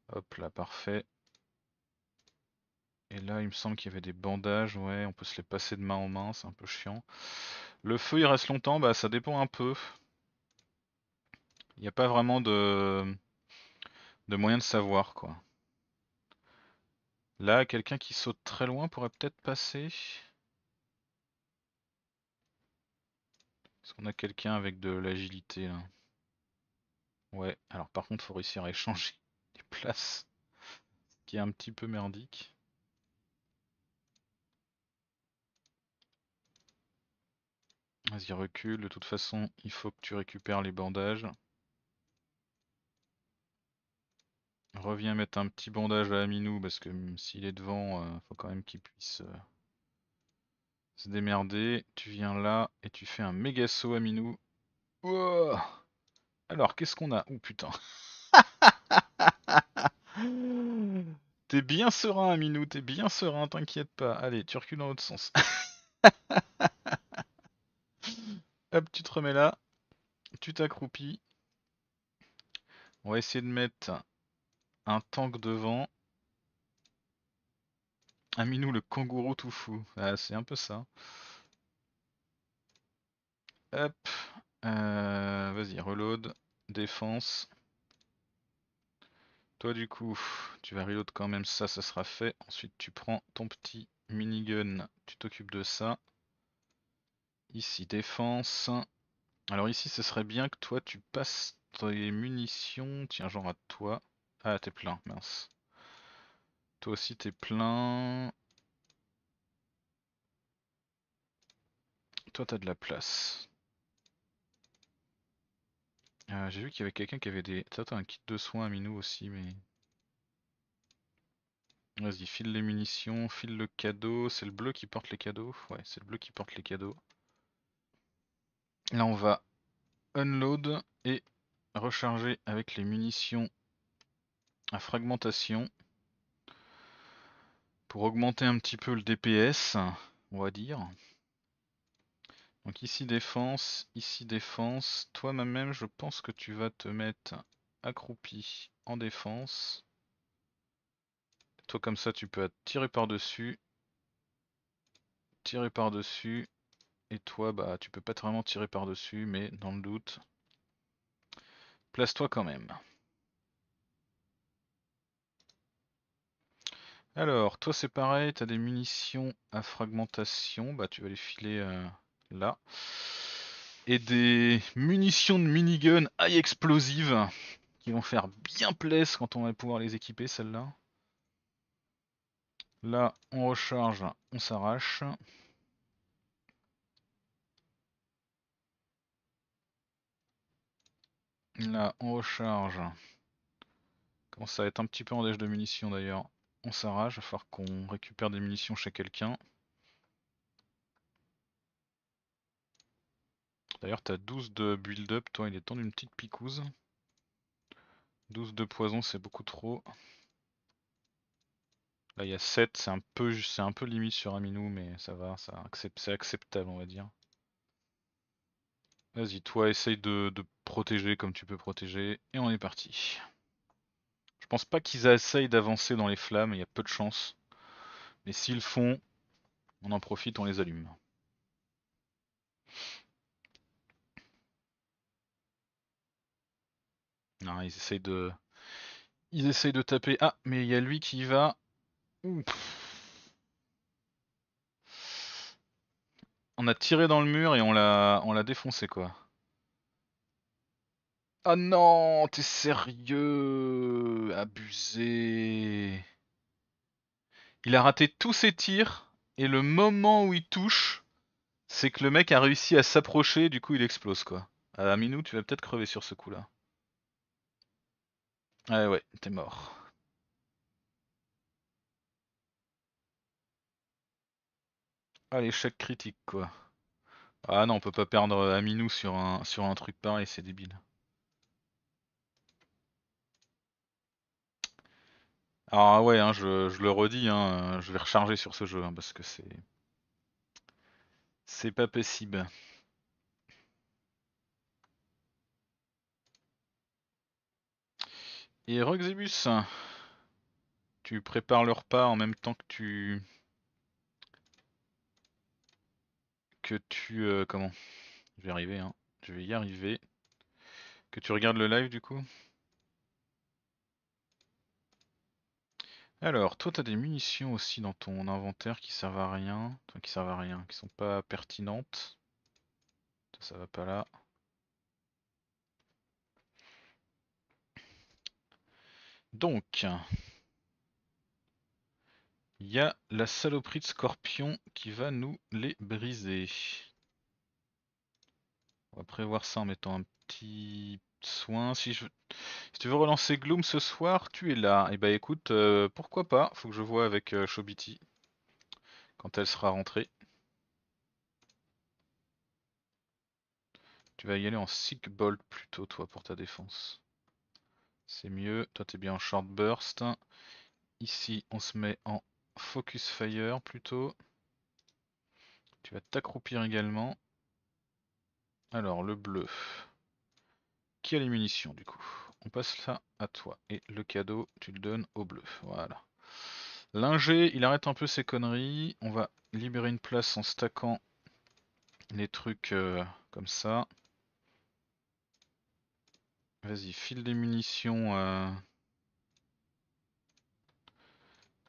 Hop là, parfait. Et là, il me semble qu'il y avait des bandages. Ouais, on peut se les passer de main en main. C'est un peu chiant. Le feu, il reste longtemps. Bah, ça dépend un peu. Il n'y a pas vraiment de, de moyen de savoir, quoi. Là, quelqu'un qui saute très loin pourrait peut-être passer. Est-ce qu'on a quelqu'un avec de l'agilité là Ouais, alors par contre, faut réussir à échanger des places. Ce qui est un petit peu merdique. Vas-y, recule. De toute façon, il faut que tu récupères les bandages. Reviens mettre un petit bandage à Aminou parce que hmm, s'il est devant, il euh, faut quand même qu'il puisse. Euh, se démerder. Tu viens là et tu fais un méga saut à Minou. Alors, qu'est-ce qu'on a Oh putain T'es bien serein, Aminou, t'es bien serein, t'inquiète pas. Allez, tu recules dans l'autre sens. Hop, tu te remets là. Tu t'accroupis. On va essayer de mettre un tank devant. Aminou le kangourou tout fou. c'est un peu ça. Hop. Euh, vas-y, reload. Défense. Toi du coup, tu vas reload quand même ça, ça sera fait. Ensuite tu prends ton petit minigun, tu t'occupes de ça. Ici défense. Alors ici ce serait bien que toi tu passes tes munitions. Tiens genre à toi. Ah t'es plein, mince. Toi aussi t'es plein. Toi t'as de la place. Euh, j'ai vu qu'il y avait quelqu'un qui avait des... Toi t'as un kit de soins à Minou aussi mais... Vas-y, file les munitions, file le cadeau. C'est le bleu qui porte les cadeaux Ouais, c'est le bleu qui porte les cadeaux. Là on va unload et recharger avec les munitions à fragmentation pour augmenter un petit peu le DPS, on va dire. Donc ici défense, ici défense. Toi même je pense que tu vas te mettre accroupi en défense. Toi comme ça tu peux tirer par-dessus. Tirer par-dessus. Et toi bah tu peux pas vraiment tirer par-dessus mais dans le doute. Place-toi quand même. Alors, toi c'est pareil, t'as des munitions à fragmentation, bah tu vas les filer euh, là. Et des munitions de minigun high explosive qui vont faire bien plaisir quand on va pouvoir les équiper celles-là. Là, on recharge, on s'arrache. Là, on recharge. Ça à être un petit peu en déche de munitions d'ailleurs on s'arrache, il va falloir qu'on récupère des munitions chez quelqu'un. D'ailleurs, t'as 12 de build-up, toi, il est temps d'une petite picouse. 12 de poison, c'est beaucoup trop. Là, il y a 7, c'est un, peu, un peu limite sur Aminou, mais ça va, c'est acceptable, on va dire. Vas-y, toi, essaye de protéger comme tu peux protéger, et on est parti. Je pense pas qu'ils essayent d'avancer dans les flammes, il y a peu de chance. Mais s'ils font, on en profite, on les allume. Non, ils essayent de. Ils essayent de taper. Ah, mais il y a lui qui va. On a tiré dans le mur et on l'a défoncé quoi. Oh non, t'es sérieux Abusé Il a raté tous ses tirs, et le moment où il touche, c'est que le mec a réussi à s'approcher, du coup il explose quoi. Ah, tu vas peut-être crever sur ce coup-là. Ah ouais, t'es mort. Allez, ah, chaque critique quoi. Ah non, on peut pas perdre Aminou sur un, sur un truc pareil, c'est débile. Ah ouais, hein, je, le redis, hein, je vais recharger sur ce jeu hein, parce que c'est c'est pas possible. Et Roxibus, tu prépares le repas en même temps que tu que tu euh, comment Je vais arriver, je vais y arriver. Que tu regardes le live du coup. Alors, toi, as des munitions aussi dans ton inventaire qui servent à rien, qui servent à rien, qui sont pas pertinentes. Ça, ça va pas là. Donc, il y a la saloperie de scorpion qui va nous les briser. On va prévoir ça en mettant un petit soin, Si, je... tu veux relancer Gloom ce soir, tu es là. Et eh bah ben, écoute, euh, pourquoi pas Faut que je vois avec euh, Shobiti quand elle sera rentrée. Tu vas y aller en Sick Bolt plutôt, toi, pour ta défense. C'est mieux. Toi, t'es bien en Short Burst. Ici, on se met en Focus Fire plutôt. Tu vas t'accroupir également. Alors, le bleu qui a les munitions du coup On passe ça à toi. Et le cadeau, tu le donnes au bleu. Voilà. Linger, il arrête un peu ses conneries. On va libérer une place en stackant les trucs euh, comme ça. Vas-y, file des munitions. Euh,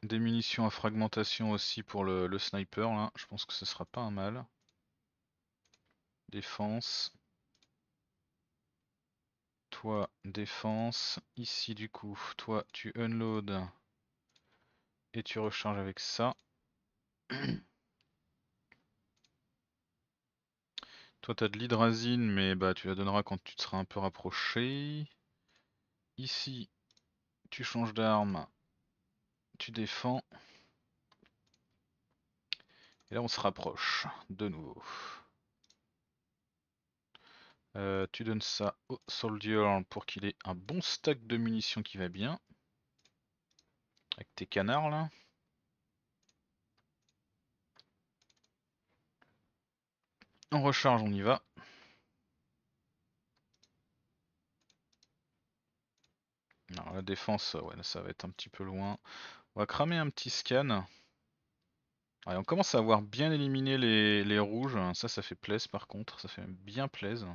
des munitions à fragmentation aussi pour le, le, sniper là. Je pense que ce sera pas un mal. Défense toi défense. Ici du coup, toi tu unload et tu recharges avec ça. toi tu as de l'hydrazine mais bah tu la donneras quand tu te seras un peu rapproché. Ici, tu changes d'arme, tu défends. Et là on se rapproche de nouveau. Euh, tu donnes ça au soldier pour qu'il ait un bon stack de munitions qui va bien. Avec tes canards là. On recharge, on y va. Alors la défense, ouais, ça va être un petit peu loin. On va cramer un petit scan. on commence à avoir bien éliminé les, rouges. Ça, ça fait plaise par contre. Ça fait bien plaise.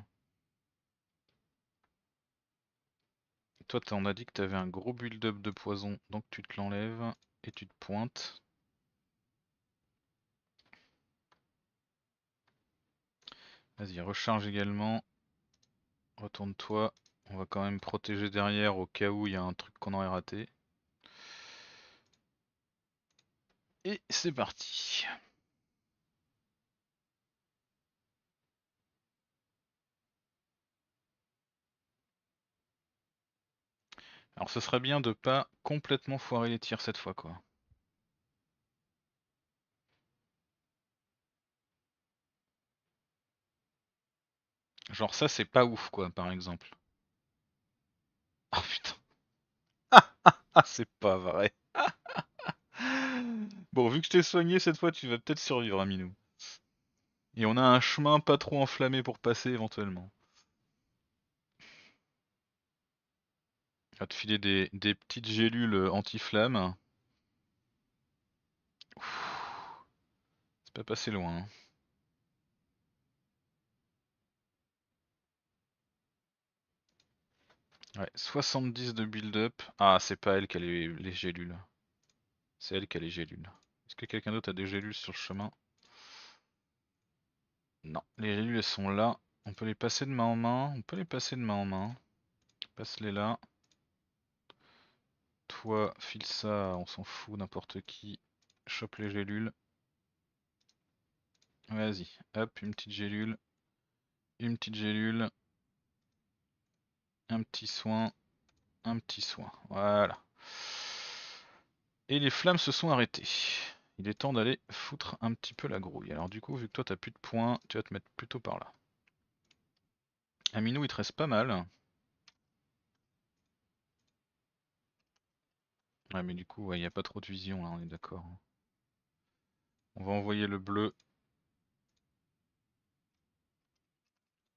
Toi, on a dit que tu avais un gros build-up de poison, donc tu te l'enlèves et tu te pointes. Vas-y, recharge également. Retourne-toi. On va quand même protéger derrière au cas où il y a un truc qu'on aurait raté. Et c'est parti. Alors ce serait bien de pas complètement foirer les tirs cette fois quoi. Genre ça c'est pas ouf quoi par exemple. Oh putain. c'est pas vrai. bon vu que je t'ai soigné cette fois tu vas peut-être survivre à hein, Minou. Et on a un chemin pas trop enflammé pour passer éventuellement. va te filer des, petites gélules euh, anti-flammes. C'est pas passé loin. Hein. Ouais, 70 de build-up. Ah, c'est pas elle qui a les, les gélules. C'est elle qui a les gélules. Est-ce que quelqu'un d'autre a des gélules sur le chemin Non, les gélules elles sont là. On peut les passer de main en main. On peut les passer de main en main. Passe-les là. Toi, file ça, on s'en fout, n'importe qui. Chope les gélules. Vas-y, hop, une petite gélule. Une petite gélule. Un petit soin. Un petit soin. Voilà. Et les flammes se sont arrêtées. Il est temps d'aller foutre un petit peu la grouille. Alors du coup, vu que toi t'as plus de points, tu vas te mettre plutôt par là. Aminou, il te reste pas mal. Ouais, mais du coup, il n'y a pas trop de vision, là, on est d'accord. Hein. On va envoyer le bleu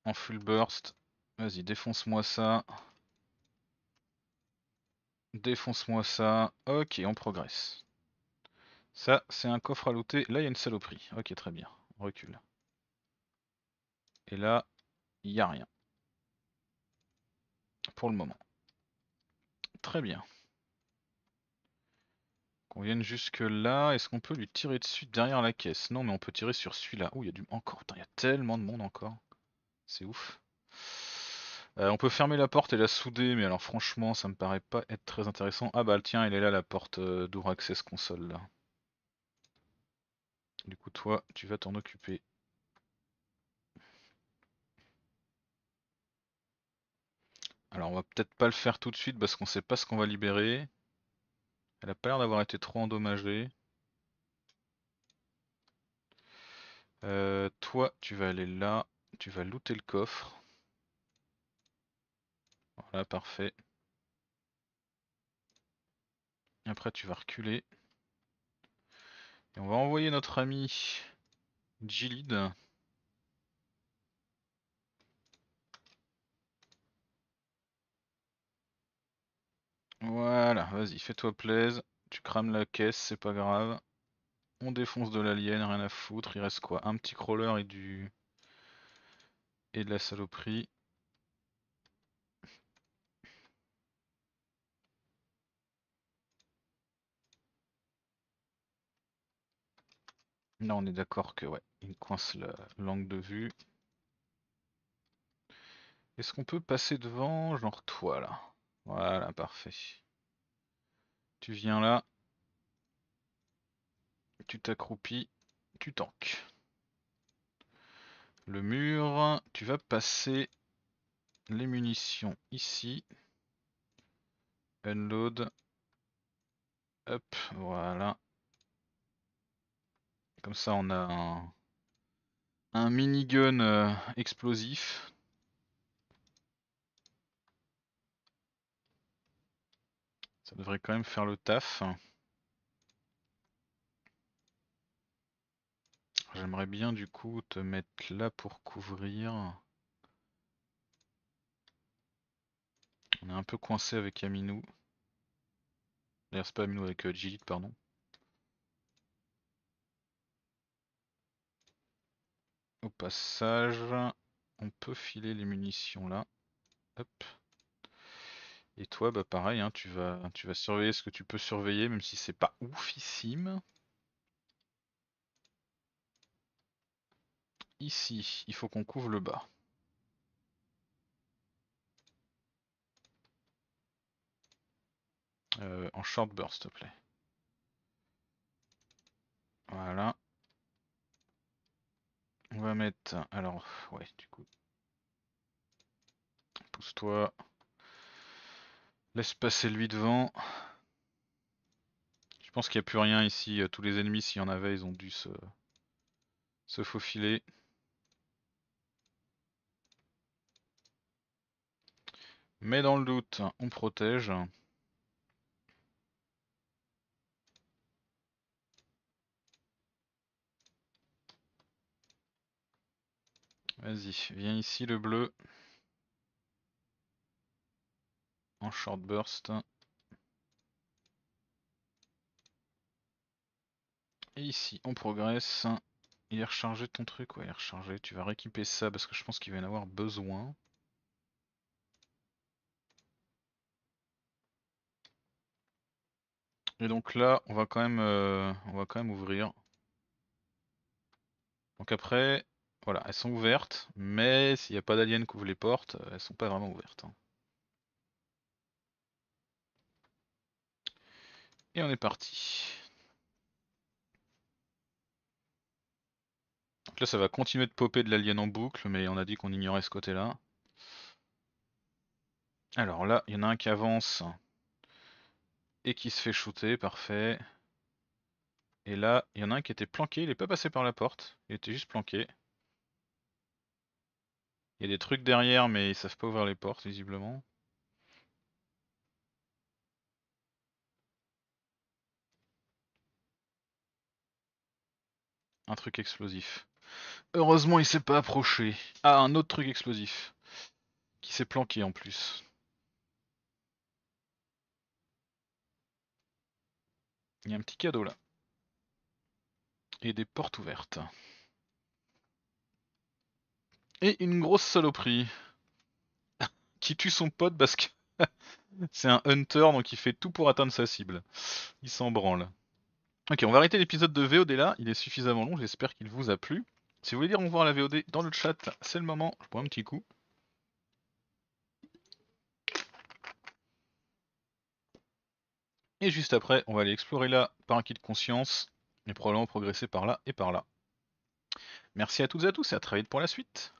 en full burst. Vas-y, défonce-moi ça. Défonce-moi ça. Ok, on progresse. Ça, c'est un coffre à looter. Là, il y a une saloperie. Ok, très bien. On recule. Et là, il n'y a rien. Pour le moment. Très bien. On vient jusque là, est-ce qu'on peut lui tirer dessus derrière la caisse Non mais on peut tirer sur celui-là. Oh il y a du... Encore, il y a tellement de monde encore. C'est ouf. Euh, on peut fermer la porte et la souder, mais alors franchement, ça me paraît pas être très intéressant. Ah bah tiens, elle est là la porte euh, console là. Du coup, toi, tu vas t'en occuper. Alors, on va peut-être pas le faire tout de suite parce qu'on sait pas ce qu'on va libérer. Elle a pas l'air d'avoir été trop endommagée. Euh, toi, tu vas aller là. Tu vas looter le coffre. Voilà, parfait. Après, tu vas reculer. Et on va envoyer notre ami Gilid Voilà, vas-y, fais-toi plaise. Tu crames la caisse, c'est pas grave. On défonce de l'alien, rien à foutre. Il reste quoi Un petit crawler et du. et de la saloperie. Là, on est d'accord que ouais, il coince la langue de vue. Est-ce qu'on peut passer devant, genre toi là voilà, parfait. Tu viens là. Tu t'accroupis. Tu tanques. Le mur. Tu vas passer les munitions ici. Unload. Hop, voilà. Comme ça, on a un, mini minigun euh, explosif. devrait quand même faire le taf. J'aimerais bien du coup te mettre là pour couvrir. On est un peu coincé avec Aminou. D'ailleurs c'est pas Aminou avec Jilit, euh, pardon. Au passage, on peut filer les munitions là. Hop. Et toi, bah pareil, hein, tu, vas, tu vas surveiller ce que tu peux surveiller, même si c'est pas oufissime. Ici, il faut qu'on couvre le bas. Euh, en short burst, s'il te plaît. Voilà. On va mettre... Alors, ouais, du coup... Pousse-toi. Laisse passer lui devant. Je pense qu'il n'y a plus rien ici. Euh, tous les ennemis, s'il y en avait, ils ont dû se, faufiler. Mais dans le doute, on protège. Vas-y, viens ici le bleu. short burst. Et ici, on progresse. Il est rechargé ton truc Ouais, il est rechargé. Tu vas rééquiper ça parce que je pense qu'il va en avoir besoin. Et donc là, on va quand même, euh, on va quand même ouvrir. Donc après, voilà, elles sont ouvertes, mais s'il n'y a pas d'alien qui ouvre les portes, euh, elles sont pas vraiment ouvertes. Hein. Et on est parti. Donc là, ça va continuer de popper de l'alien en boucle, mais on a dit qu'on ignorait ce côté-là. Alors là, il y en a un qui avance et qui se fait shooter, parfait. Et là, il y en a un qui était planqué, il n'est pas passé par la porte, il était juste planqué. Il y a des trucs derrière, mais ils savent pas ouvrir les portes, visiblement. un truc explosif. Heureusement, il s'est pas approché. Ah, un autre truc explosif. Qui s'est planqué en plus. Il y a un petit cadeau là. Et des portes ouvertes. Et une grosse saloperie. qui tue son pote parce que c'est un hunter donc il fait tout pour atteindre sa cible. Il s'en branle. Ok, on va arrêter l'épisode de VOD là, il est suffisamment long, j'espère qu'il vous a plu. Si vous voulez dire au revoir la VOD dans le chat, c'est le moment, je prends un petit coup. Et juste après, on va aller explorer là par un kit de conscience, et probablement progresser par là et par là. Merci à toutes et à tous et à très vite pour la suite.